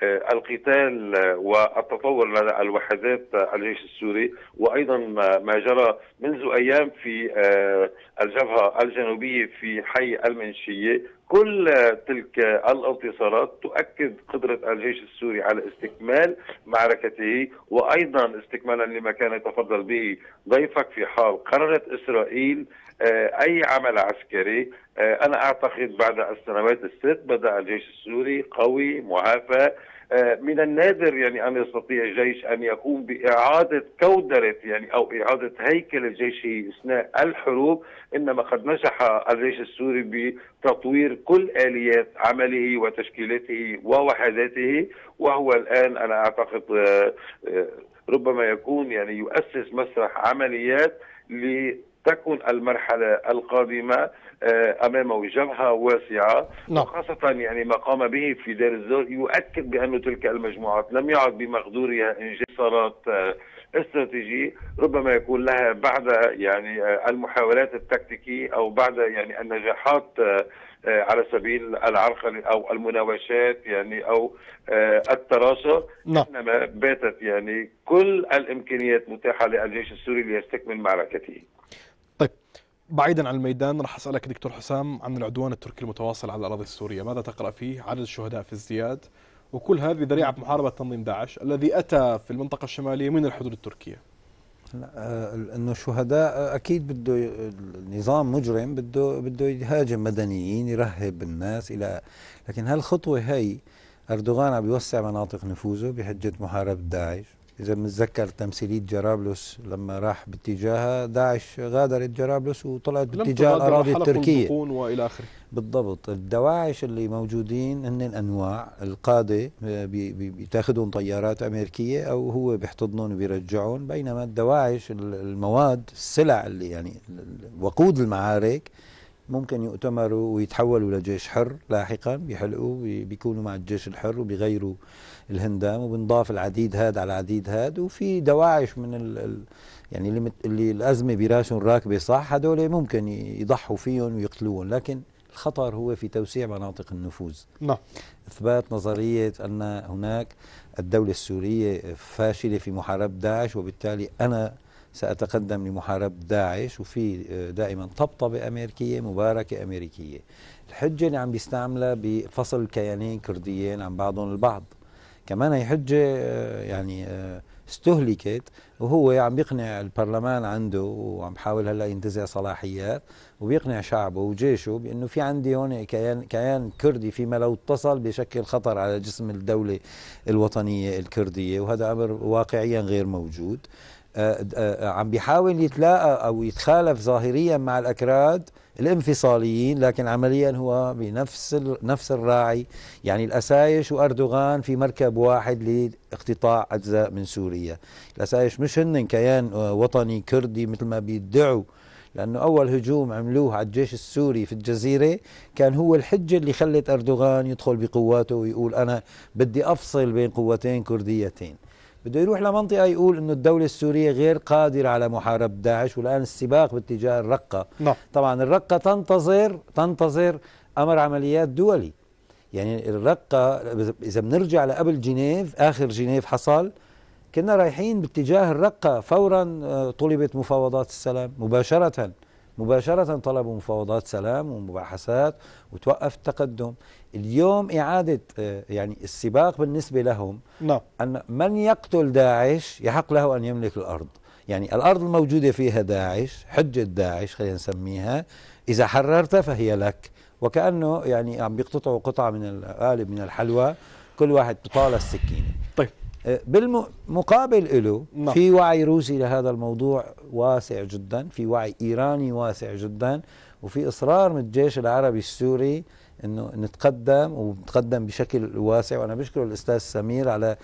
آه، القتال آه، والتطور لدى الوحدات آه، الجيش السوري وايضا ما جرى منذ ايام في الجبهه الجنوبيه في حي المنشيه كل تلك الانتصارات تؤكد قدره الجيش السوري على استكمال معركته وايضا استكمالا لما كان يتفضل به ضيفك في حال قررت اسرائيل آه، اي عمل عسكري آه، انا اعتقد بعد السنوات الست بدا الجيش السوري قوي معافى آه، من النادر يعني ان يستطيع الجيش ان يقوم باعاده كودره يعني او اعاده هيكل الجيش اثناء الحروب انما قد نجح الجيش السوري بتطوير كل اليات عمله وتشكيلته ووحداته وهو الان انا اعتقد ربما يكون يعني يؤسس مسرح عمليات ل تكون المرحلة القادمة آه، أمامه جبهة واسعة نعم. وخاصة يعني ما قام به في دير الزور يؤكد بأن تلك المجموعات لم يعد بمقدورها انجسارات آه، استراتيجي ربما يكون لها بعد يعني آه، المحاولات التكتيكية أو بعد يعني النجاحات على سبيل العرقلة أو المناوشات يعني أو التراشى نعم. إنما باتت يعني كل الإمكانيات متاحة للجيش السوري ليستكمل معركته بعيدا عن الميدان راح اسالك دكتور حسام عن العدوان التركي المتواصل على الاراضي السوريه، ماذا تقرا فيه؟ عدد الشهداء في ازدياد وكل هذه ذريعه نعم. محاربه تنظيم داعش الذي اتى في المنطقه الشماليه من الحدود التركيه. لا آه، انه الشهداء آه، اكيد بده النظام آه، مجرم بده بده يهاجم مدنيين يرهب الناس الى لكن هالخطوه هي اردوغان عم يوسع مناطق نفوذه بحجه محاربه داعش إذا بنتذكر تمثيلية جرابلس لما راح باتجاهها داعش غادرت جرابلس وطلعت باتجاه الأراضي التركية وإلى آخره بالضبط الدواعش اللي موجودين هن أنواع القادة آه، بتاخذهم طيارات أمريكية أو هو بيحتضنهم وبيرجعهم بينما الدواعش المواد السلع اللي يعني وقود المعارك ممكن يؤتمروا ويتحولوا لجيش حر لاحقا بيحلقوا بيكونوا مع الجيش الحر وبيغيروا الهندام وبنضاف العديد هاد على العديد هاد وفي دواعش من ال يعني اللي, اللي الازمه براسهم راكبه صح هدول ممكن يضحوا فيهم ويقتلوهم لكن الخطر هو في توسيع مناطق النفوذ نعم اثبات نظريه ان هناك الدوله السوريه فاشله في محاربه داعش وبالتالي انا سأتقدم لمحاربة داعش وفي آه، دائما طبطبة أمريكية مباركة أمريكية الحجة اللي عم بيستعملها بفصل كيانين كرديين عن بعضهم البعض كمان هي حجة آه، يعني آه، استهلكت وهو عم بيقنع البرلمان عنده وعم بحاول هلا ينتزع صلاحيات وبيقنع شعبه وجيشه بانه في عندي هون كيان كيان كردي فيما لو اتصل بشكل خطر على جسم الدوله الوطنيه الكرديه وهذا امر واقعيا غير موجود آه، عم بيحاول يتلاقى او يتخالف ظاهريا مع الاكراد الانفصاليين لكن عمليا هو بنفس نفس الراعي يعني الأسايش وأردوغان في مركب واحد لاقتطاع أجزاء من سوريا الأسايش مش هن كيان آه، وطني كردي مثل ما بيدعوا لأنه أول هجوم عملوه على الجيش السوري في الجزيرة كان هو الحجة اللي خلت أردوغان يدخل بقواته ويقول أنا بدي أفصل بين قوتين كرديتين بده يروح لمنطقه يقول انه الدوله السوريه غير قادره على محاربه داعش والان السباق باتجاه الرقه نعم. طبعا الرقه تنتظر تنتظر امر عمليات دولي يعني الرقه اذا بنرجع لقبل جنيف اخر جنيف حصل كنا رايحين باتجاه الرقه فورا آه، طلبت مفاوضات السلام مباشره مباشرة طلبوا مفاوضات سلام ومباحثات وتوقف التقدم اليوم إعادة آه، يعني السباق بالنسبة لهم نعم أن من يقتل داعش يحق له أن يملك الأرض يعني الأرض الموجودة فيها داعش حجة داعش خلينا نسميها إذا حررتها فهي لك وكأنه يعني عم بيقتطعوا قطعة من القالب من الحلوى كل واحد بطالة السكينة طيب آه، بالمقابل له نعم. في وعي روسي لهذا الموضوع واسع جدا في وعي إيراني واسع جدا وفي إصرار من الجيش العربي السوري انه نتقدم ونتقدم بشكل واسع وانا بشكر الاستاذ سمير على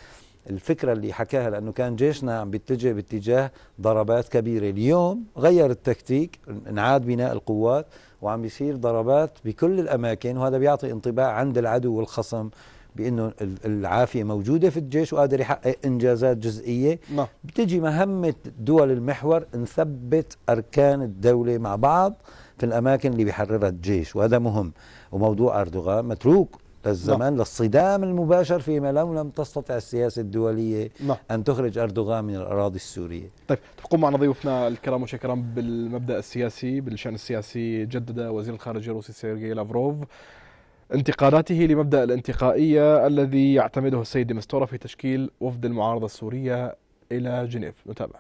الفكرة اللي حكاها لأنه كان جيشنا عم بيتجه باتجاه ضربات كبيرة اليوم غير التكتيك انعاد بناء القوات وعم بيصير ضربات بكل الأماكن وهذا بيعطي انطباع عند العدو والخصم بأنه العافية موجودة في الجيش وقادر يحقق إنجازات جزئية ما. نعم. بتجي مهمة دول المحور نثبت أركان الدولة مع بعض في الأماكن اللي بيحررها الجيش وهذا مهم وموضوع أردوغان متروك للزمان نعم. للصدام المباشر فيما لو لم تستطع السياسة الدولية لا. نعم. أن تخرج أردوغان من الأراضي السورية طيب تقوم معنا ضيوفنا الكرام وشكرًا بالمبدأ السياسي بالشأن السياسي جدد وزير الخارجية الروسي سيرجي لافروف انتقاداته لمبدأ الانتقائية الذي يعتمده السيد مستورة في تشكيل وفد المعارضة السورية إلى جنيف نتابع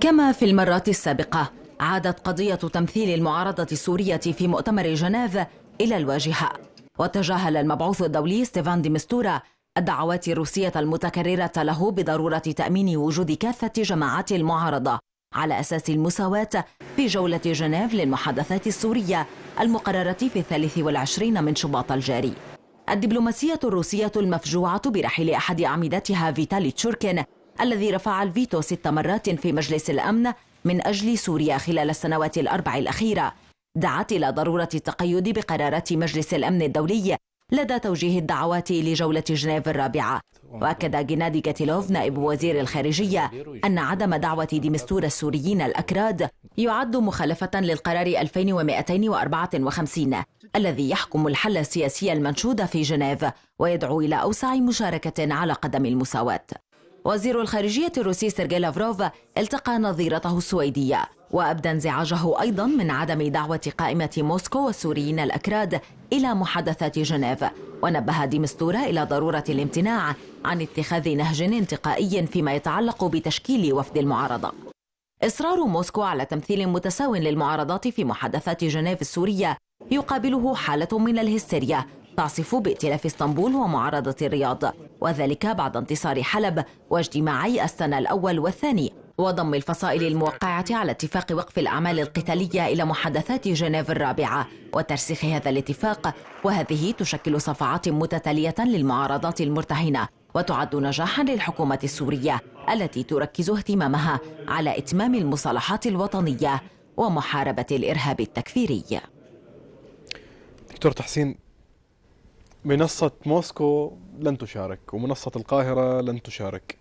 كما في المرات السابقة عادت قضية تمثيل المعارضة السورية في مؤتمر جنيف إلى الواجهة وتجاهل المبعوث الدولي ستيفان دي مستورا الدعوات الروسية المتكررة له بضرورة تأمين وجود كافة جماعات المعارضة على أساس المساواة في جولة جنيف للمحادثات السورية المقررة في الثالث والعشرين من شباط الجاري الدبلوماسية الروسية المفجوعة برحيل أحد أعمدتها فيتالي تشوركين الذي رفع الفيتو ست مرات في مجلس الأمن من أجل سوريا خلال السنوات الأربع الأخيرة دعت إلى ضرورة التقيد بقرارات مجلس الأمن الدولي لدى توجيه الدعوات لجولة جنيف الرابعة وأكد جنادي كاتيلوف نائب وزير الخارجية أن عدم دعوة ديمستور السوريين الأكراد يعد مخالفة للقرار 2254 الذي يحكم الحل السياسي المنشود في جنيف ويدعو إلى أوسع مشاركة على قدم المساواة وزير الخارجية الروسي سيرجي لافروف التقى نظيرته السويدية وأبدى انزعاجه أيضا من عدم دعوة قائمة موسكو والسوريين الأكراد إلى محادثات جنيف ونبه ديمستورا إلى ضرورة الامتناع عن اتخاذ نهج انتقائي فيما يتعلق بتشكيل وفد المعارضة إصرار موسكو على تمثيل متساو للمعارضات في محادثات جنيف السورية يقابله حالة من الهستيريا تعصف بائتلاف اسطنبول ومعارضة الرياض وذلك بعد انتصار حلب واجتماعي السنة الأول والثاني وضم الفصائل الموقعة على اتفاق وقف الأعمال القتالية إلى محادثات جنيف الرابعة وترسيخ هذا الاتفاق وهذه تشكل صفعات متتالية للمعارضات المرتهنة وتعد نجاحا للحكومة السورية التي تركز اهتمامها على إتمام المصالحات الوطنية ومحاربة الإرهاب التكفيري دكتور تحسين منصة موسكو لن تشارك ومنصة القاهرة لن تشارك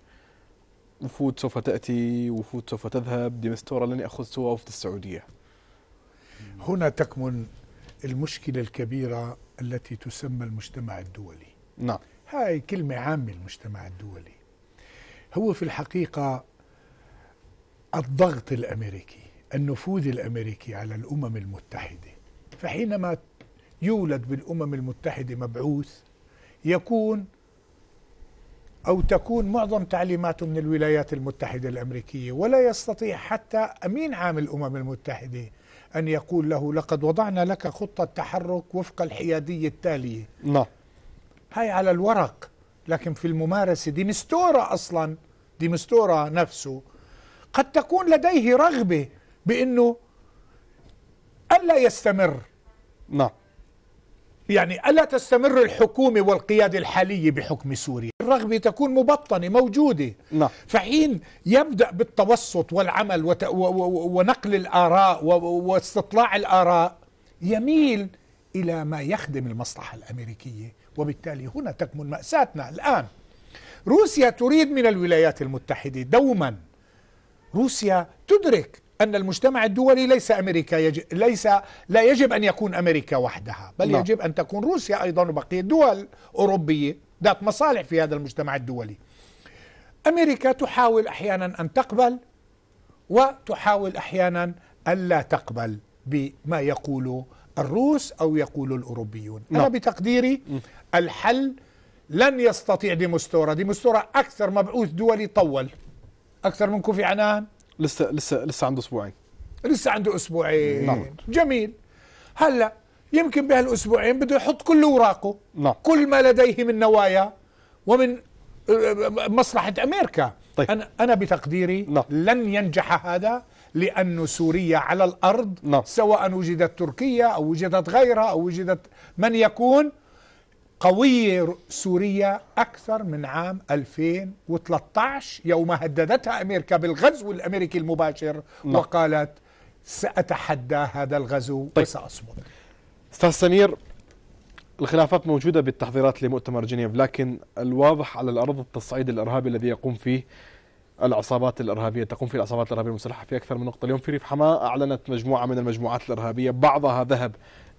وفود سوف تأتي وفود سوف تذهب ديمستورا لن يأخذ سوى وفد السعودية هنا تكمن المشكلة الكبيرة التي تسمى المجتمع الدولي نعم هاي كلمة عامة المجتمع الدولي هو في الحقيقة الضغط الأمريكي النفوذ الأمريكي على الأمم المتحدة فحينما يولد بالأمم المتحدة مبعوث يكون أو تكون معظم تعليماته من الولايات المتحدة الأمريكية ولا يستطيع حتى أمين عام الأمم المتحدة أن يقول له لقد وضعنا لك خطة تحرك وفق الحيادية التالية نعم هاي على الورق لكن في الممارسة دي مستورة أصلا دي مستورة نفسه قد تكون لديه رغبة بأنه ألا يستمر نعم يعني ألا تستمر الحكومة والقيادة الحالية بحكم سوريا الرغبة تكون مبطنة موجودة نعم. فحين يبدأ بالتوسط والعمل وت... و... و... ونقل الآراء و... واستطلاع الآراء يميل إلى ما يخدم المصلحة الأمريكية وبالتالي هنا تكمن مأساتنا الآن روسيا تريد من الولايات المتحدة دوما روسيا تدرك أن المجتمع الدولي ليس أمريكا يجب ليس لا يجب أن يكون أمريكا وحدها بل لا. نعم. يجب أن تكون روسيا أيضا وبقية دول أوروبية ذات مصالح في هذا المجتمع الدولي أمريكا تحاول أحيانا أن تقبل وتحاول أحيانا ألا تقبل بما يقوله الروس أو يقول الأوروبيون لا. أنا نعم. بتقديري الحل لن يستطيع ديمستورا ديمستورا أكثر مبعوث دولي طول أكثر من كوفي عنان لسه لسه لسه عنده اسبوعين لسه عنده اسبوعين نعم. جميل هلا يمكن بهالاسبوعين بده يحط كل اوراقه نعم. كل ما لديه من نوايا ومن آه، مصلحه امريكا طيب. انا انا بتقديري نعم. لن ينجح هذا لأن سوريا على الأرض نعم. سواء وجدت تركيا أو وجدت غيرها أو وجدت من يكون قوية سوريا أكثر من عام 2013 يوم هددتها أمريكا بالغزو الأمريكي المباشر نعم. وقالت سأتحدى هذا الغزو طيب. وسأصمد أستاذ سمير الخلافات موجودة بالتحضيرات لمؤتمر جنيف لكن الواضح على الأرض التصعيد الإرهابي الذي يقوم فيه العصابات الإرهابية تقوم فيه العصابات الإرهابية المسلحة في أكثر من نقطة اليوم في ريف حماة أعلنت مجموعة من المجموعات الإرهابية بعضها ذهب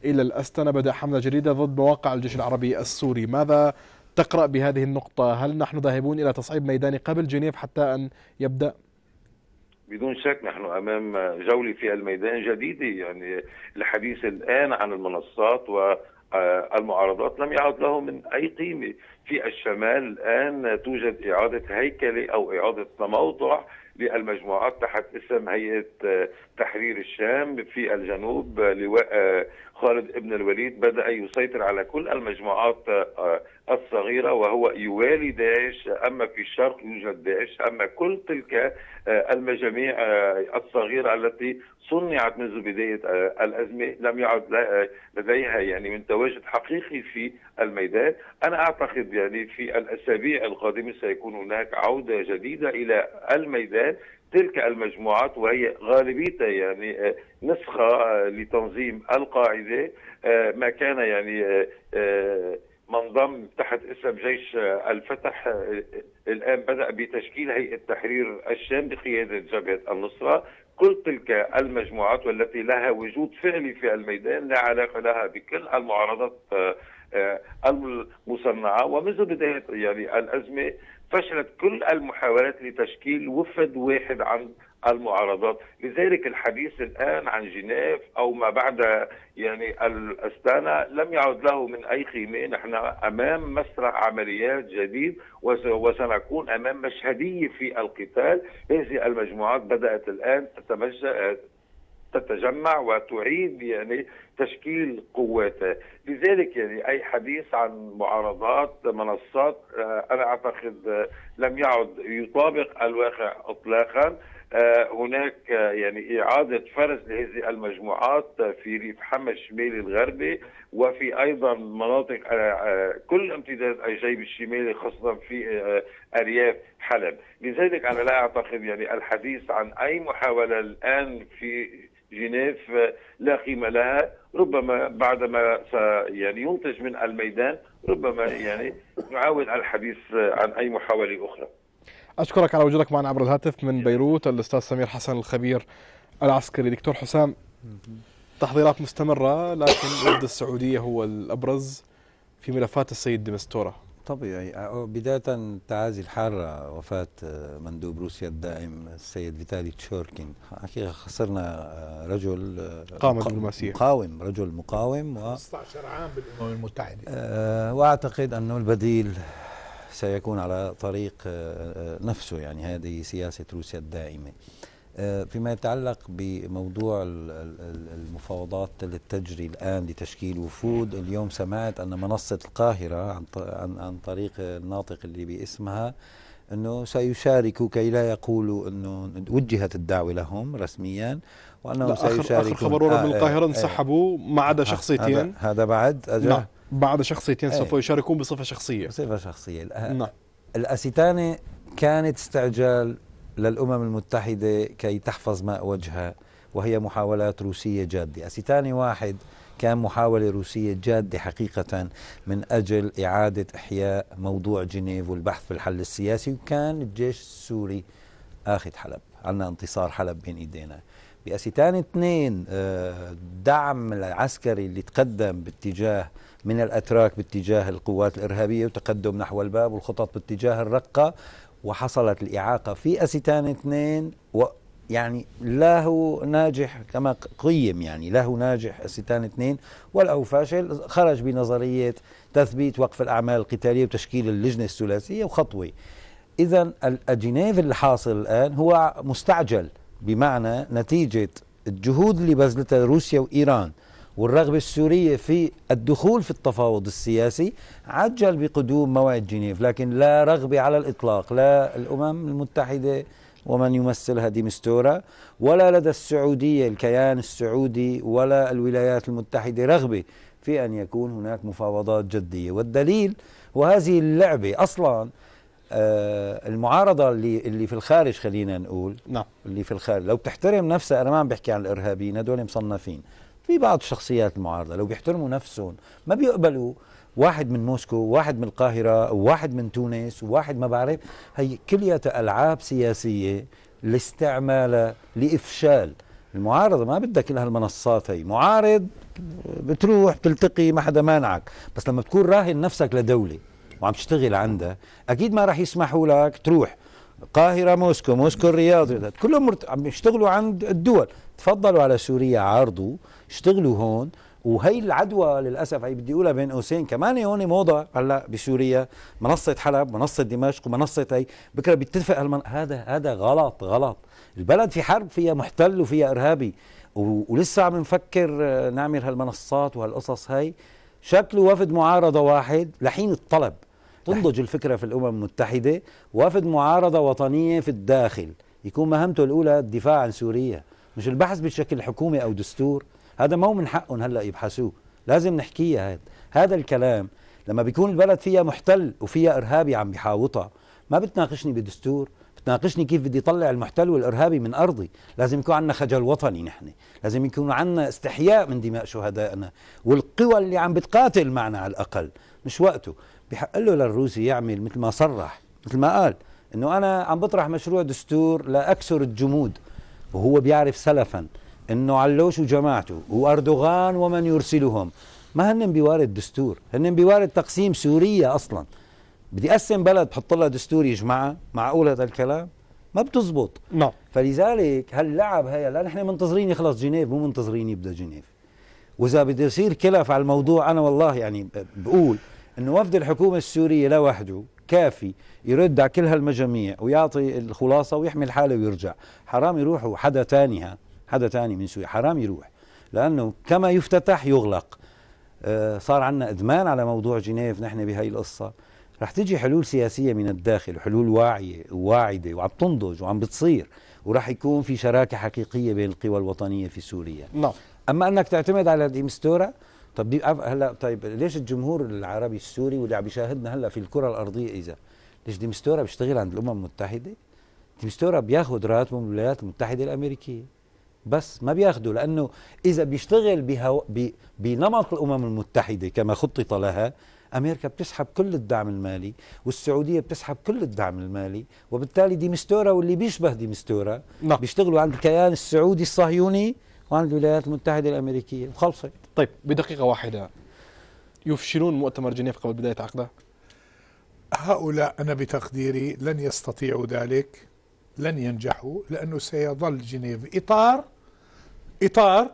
إلى الأستنة بدأ حملة جديدة ضد مواقع الجيش العربي السوري ماذا تقرأ بهذه النقطة هل نحن ذاهبون إلى تصعيد ميداني قبل جنيف حتى أن يبدأ بدون شك نحن أمام جولة في الميدان جديدة يعني الحديث الآن عن المنصات و المعارضات لم يعد له من اي قيمه في الشمال الان توجد اعاده هيكله او اعاده تموضع للمجموعات تحت اسم هيئه آه، تحرير الشام في الجنوب آه، لواء آه، خالد ابن الوليد بدا يسيطر على كل المجموعات الصغيرة وهو يوالي داعش أما في الشرق يوجد داعش أما كل تلك آه، المجاميع آه، الصغيرة التي صنعت منذ بداية آه، الأزمة لم يعد لديها يعني من تواجد حقيقي في الميدان أنا أعتقد يعني في الأسابيع القادمة سيكون هناك عودة جديدة إلى الميدان تلك المجموعات وهي غالبيتها يعني نسخة لتنظيم القاعدة ما كان يعني منضم تحت اسم جيش الفتح الآن بدأ بتشكيل هيئة تحرير الشام بقيادة جبهة النصرة كل تلك المجموعات والتي لها وجود فعلي في الميدان لا علاقة لها بكل المعارضات آه، المصنعة ومنذ بداية يعني الأزمة فشلت كل المحاولات لتشكيل وفد واحد عن المعارضات لذلك الحديث الآن عن جنيف أو ما بعد يعني الاستانا لم يعد له من أي قيمة نحن أمام مسرح عمليات جديد وسنكون أمام مشهدية في القتال هذه المجموعات بدأت الآن تتجمع وتعيد يعني تشكيل قواتها لذلك يعني أي حديث عن معارضات منصات آه، أنا أعتقد آه، لم يعد يطابق الواقع إطلاقا آه، هناك آه، يعني إعادة فرز لهذه المجموعات آه، في ريف حما الشمالي الغربي وفي أيضا مناطق كل امتداد الجيب الشمالي خاصة في أرياف حلب لذلك أنا لا أعتقد يعني الحديث عن أي محاولة الآن في جنيف لا قيمة لها ربما بعدما يعني ينتج من الميدان ربما يعني نعاود الحديث عن أي محاولة أخرى اشكرك على وجودك معنا عبر الهاتف من بيروت الاستاذ سمير حسن الخبير العسكري دكتور حسام تحضيرات مستمره لكن ضد [COUGHS] السعوديه هو الابرز في ملفات السيد دمستوره طبيعي بداية تعازي الحارة وفاة آه، مندوب روسيا الدائم السيد فيتالي تشوركين حقيقة خسرنا آه، رجل آه، قام دبلوماسيه مقاوم رجل مقاوم و 15 عام بالأمم المتحدة وأعتقد أنه البديل سيكون على طريق آه، آه، نفسه يعني هذه سياسة روسيا الدائمة آه، فيما يتعلق بموضوع المفاوضات التي تجري الآن لتشكيل وفود اليوم سمعت أن منصة القاهرة عن طريق الناطق اللي باسمها أنه سيشاركوا كي لا يقولوا أنه وجهت الدعوة لهم رسميا وأنهم سيشاركوا آخر خبر ورد من القاهرة انسحبوا ما عدا شخصيتين هذا بعد أجل نعم بعض شخصيتين سوف إيه. يشاركون بصفه شخصيه بصفه شخصيه نعم الأسيتانة كانت استعجال للأمم المتحدة كي تحفظ ماء وجهها وهي محاولات روسية جادة أسيتاني واحد كان محاولة روسية جادة حقيقة من أجل إعادة إحياء موضوع جنيف والبحث في الحل السياسي وكان الجيش السوري آخذ حلب عنا انتصار حلب بين إيدينا بأسيتاني اثنين الدعم آه، العسكري اللي تقدم باتجاه من الأتراك باتجاه القوات الإرهابية وتقدم نحو الباب والخطط باتجاه الرقة وحصلت الإعاقة في أستان اثنين و يعني لا هو ناجح كما قيم يعني لا هو ناجح استان اثنين ولا هو فاشل خرج بنظرية تثبيت وقف الأعمال القتالية وتشكيل اللجنة الثلاثية وخطوة إذا الجنيف الحاصل الآن هو مستعجل بمعنى نتيجة الجهود اللي بذلتها روسيا وإيران والرغبة السورية في الدخول في التفاوض السياسي عجل بقدوم موعد جنيف لكن لا رغبة على الإطلاق لا الأمم المتحدة ومن يمثلها ديمستورا ولا لدى السعودية الكيان السعودي ولا الولايات المتحدة رغبة في أن يكون هناك مفاوضات جدية والدليل وهذه اللعبة أصلا آه المعارضة اللي, اللي في الخارج خلينا نقول نعم. اللي في الخارج لو بتحترم نفسها أنا ما عم بحكي عن الإرهابيين هدول مصنفين في بعض الشخصيات المعارضة لو بيحترموا نفسهم ما بيقبلوا واحد من موسكو واحد من القاهرة وواحد من تونس وواحد ما بعرف هي كلياتها ألعاب سياسية لاستعمالها لإفشال المعارضة ما بدها كل هالمنصات هي معارض بتروح بتلتقي ما حدا مانعك بس لما تكون راهن نفسك لدولة وعم تشتغل عندها أكيد ما راح يسمحوا لك تروح القاهرة موسكو موسكو الرياض كلهم عم يشتغلوا عند الدول تفضلوا على سوريا عارضوا اشتغلوا هون وهي العدوى للاسف هي بدي اقولها بين قوسين كمان هون موضه هلا بسوريا منصه حلب منصه دمشق ومنصه هي بكره بيتفق هالمن... هذا هذا غلط غلط البلد في حرب فيها محتل وفيها ارهابي و... ولسه عم نفكر آه، نعمل هالمنصات وهالقصص هي شكله وفد معارضه واحد لحين الطلب تنضج الفكرة في الأمم المتحدة وفد معارضة وطنية في الداخل يكون مهمته الأولى الدفاع عن سوريا مش البحث بشكل حكومي أو دستور هذا مو من حقهم هلأ يبحثوه لازم نحكيها هاد. هذا الكلام لما بيكون البلد فيها محتل وفيها إرهابي عم بيحاوطها ما بتناقشني بدستور ناقشني كيف بدي طلع المحتل والارهابي من ارضي لازم يكون عندنا خجل وطني نحن لازم يكون عندنا استحياء من دماء شهدائنا والقوى اللي عم بتقاتل معنا على الاقل مش وقته بحق له للروسي يعمل مثل ما صرح مثل ما قال انه انا عم بطرح مشروع دستور لاكسر الجمود وهو بيعرف سلفا انه علوش وجماعته واردوغان ومن يرسلهم ما هن بوارد دستور هن بوارد تقسيم سوريا اصلا بدي اقسم بلد بحط لها دستور يجمعها معقول هذا الكلام ما بتزبط نعم فلذلك هاللعب هي لا نحن منتظرين يخلص جنيف مو منتظرين يبدا جنيف واذا بده يصير كلف على الموضوع انا والله يعني بقول انه وفد الحكومة السورية لوحده كافي يرد على كل هالمجاميع ويعطي الخلاصة ويحمل حاله ويرجع حرام يروحوا حدا ثاني ها حدا تاني من سوريا حرام يروح لأنه كما يفتتح يغلق آه، صار عندنا إدمان على موضوع جنيف نحن بهي القصة رح تجي حلول سياسية من الداخل حلول واعية وواعدة وعم تنضج وعم بتصير وراح يكون في شراكة حقيقية بين القوى الوطنية في سوريا نعم أما أنك تعتمد على ديمستورا طب دي هلا طيب ليش الجمهور العربي السوري واللي عم يشاهدنا هلا في الكره الارضيه اذا ليش ديمستورا بيشتغل عند الامم المتحده ديمستورا بياخذ راتبه من الولايات المتحده الامريكيه بس ما بياخذه لانه اذا بيشتغل بهو ب... بنمط الامم المتحده كما خطط لها امريكا بتسحب كل الدعم المالي والسعوديه بتسحب كل الدعم المالي وبالتالي ديمستورا واللي بيشبه ديمستورا نعم. بيشتغلوا عند الكيان السعودي الصهيوني وعند الولايات المتحده الامريكيه وخلصت طيب بدقيقة واحدة يفشلون مؤتمر جنيف قبل بداية عقده؟ هؤلاء أنا بتقديري لن يستطيعوا ذلك لن ينجحوا لأنه سيظل جنيف إطار إطار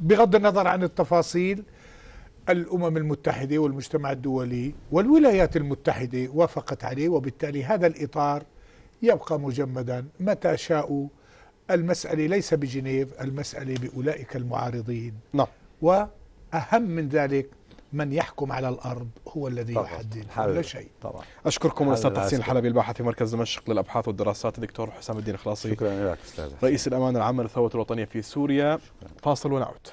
بغض النظر عن التفاصيل الأمم المتحدة والمجتمع الدولي والولايات المتحدة وافقت عليه وبالتالي هذا الإطار يبقى مجمدا متى شاءوا المسألة ليس بجنيف المسألة بأولئك المعارضين نعم أهم من ذلك من يحكم على الأرض هو الذي يحدد كل شيء طبعا أشكركم الأستاذ تحسين الحلبي الباحث في مركز دمشق للأبحاث والدراسات الدكتور حسام الدين خلاصي شكرا لك أستاذ رئيس الأمانة العامة للثورة الوطنية في سوريا شكرا. فاصل ونعود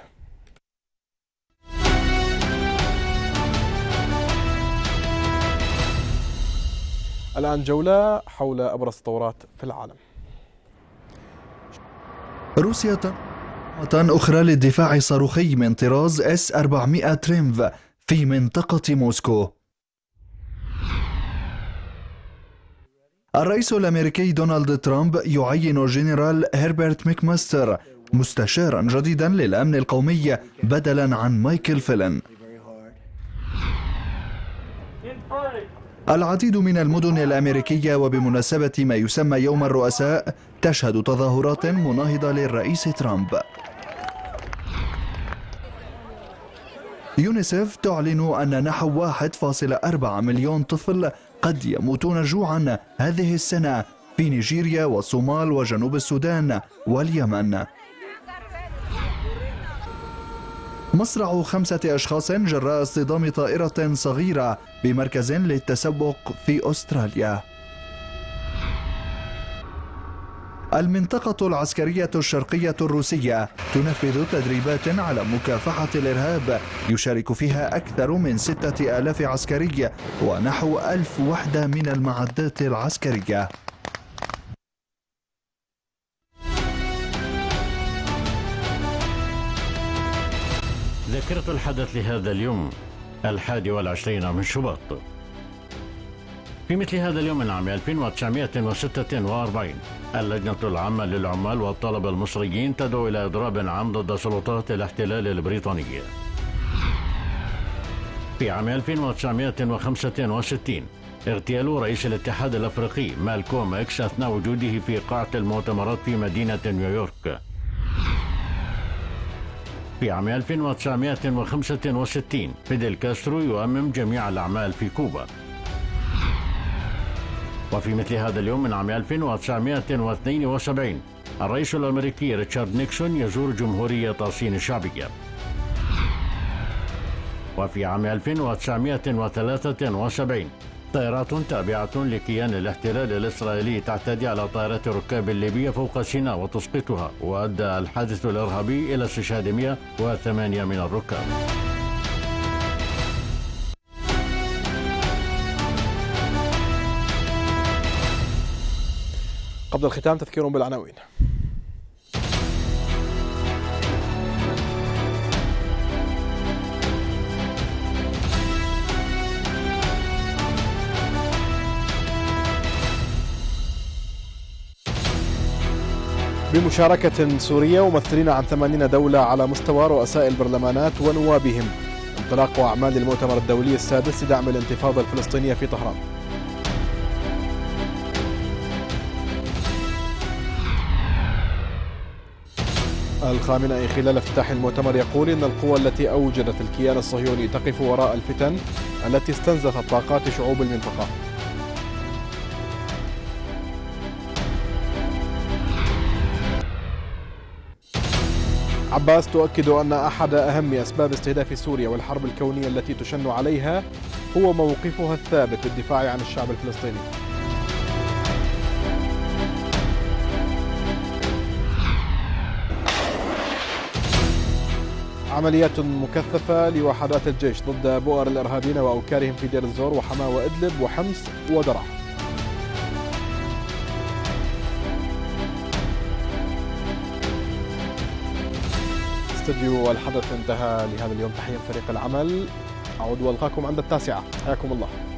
الآن جولة حول أبرز التطورات في العالم روسيا أخرى للدفاع صاروخي من طراز اس 400 تريمف في منطقة موسكو. الرئيس الأمريكي دونالد ترامب يعين الجنرال هربرت ميكماستر مستشارا جديدا للأمن القومي بدلا عن مايكل فيلن. العديد من المدن الأمريكية وبمناسبة ما يسمى يوم الرؤساء تشهد تظاهرات مناهضة للرئيس ترامب يونيسف تعلن أن نحو 1.4 مليون طفل قد يموتون جوعا هذه السنة في نيجيريا والصومال وجنوب السودان واليمن مصرع خمسة أشخاص جراء اصطدام طائرة صغيرة بمركز للتسوق في أستراليا المنطقة العسكرية الشرقية الروسية تنفذ تدريبات على مكافحة الإرهاب يشارك فيها أكثر من ستة آلاف عسكري ونحو ألف وحدة من المعدات العسكرية ذاكرة الحدث لهذا اليوم الحادي والعشرين من شباط في مثل هذا اليوم من عام 1946 اللجنة العامة للعمال والطلبة المصريين تدعو إلى إضراب عام ضد سلطات الاحتلال البريطاني في عام 1965 اغتيال رئيس الاتحاد الافريقي مالكوم اكس اثناء وجوده في قاعة المؤتمرات في مدينة نيويورك في عام 1965 فيدل كاسترو يؤمم جميع الأعمال في كوبا وفي مثل هذا اليوم من عام 1972 الرئيس الأمريكي ريتشارد نيكسون يزور جمهورية الصين الشعبية وفي عام 1973 طائرات تابعة لكيان الاحتلال الإسرائيلي تعتدي على طائرات الركاب الليبية فوق سيناء وتسقطها وأدى الحادث الإرهابي إلى استشهاد 108 من الركاب قبل الختام تذكير بالعناوين بمشاركة سورية ومثلين عن 80 دولة على مستوى رؤساء البرلمانات ونوابهم انطلاق أعمال المؤتمر الدولي السادس لدعم الانتفاضة الفلسطينية في طهران الخامنئي خلال افتتاح المؤتمر يقول إن القوى التي أوجدت الكيان الصهيوني تقف وراء الفتن التي استنزفت طاقات شعوب المنطقة عباس تؤكد أن أحد أهم أسباب استهداف سوريا والحرب الكونية التي تشن عليها هو موقفها الثابت للدفاع عن الشعب الفلسطيني عمليات مكثفة لوحدات الجيش ضد بؤر الإرهابيين وأوكارهم في دير الزور وحماة وإدلب وحمص ودرعا استوديو الحدث انتهى لهذا اليوم تحية فريق العمل أعود وألقاكم عند التاسعة حياكم الله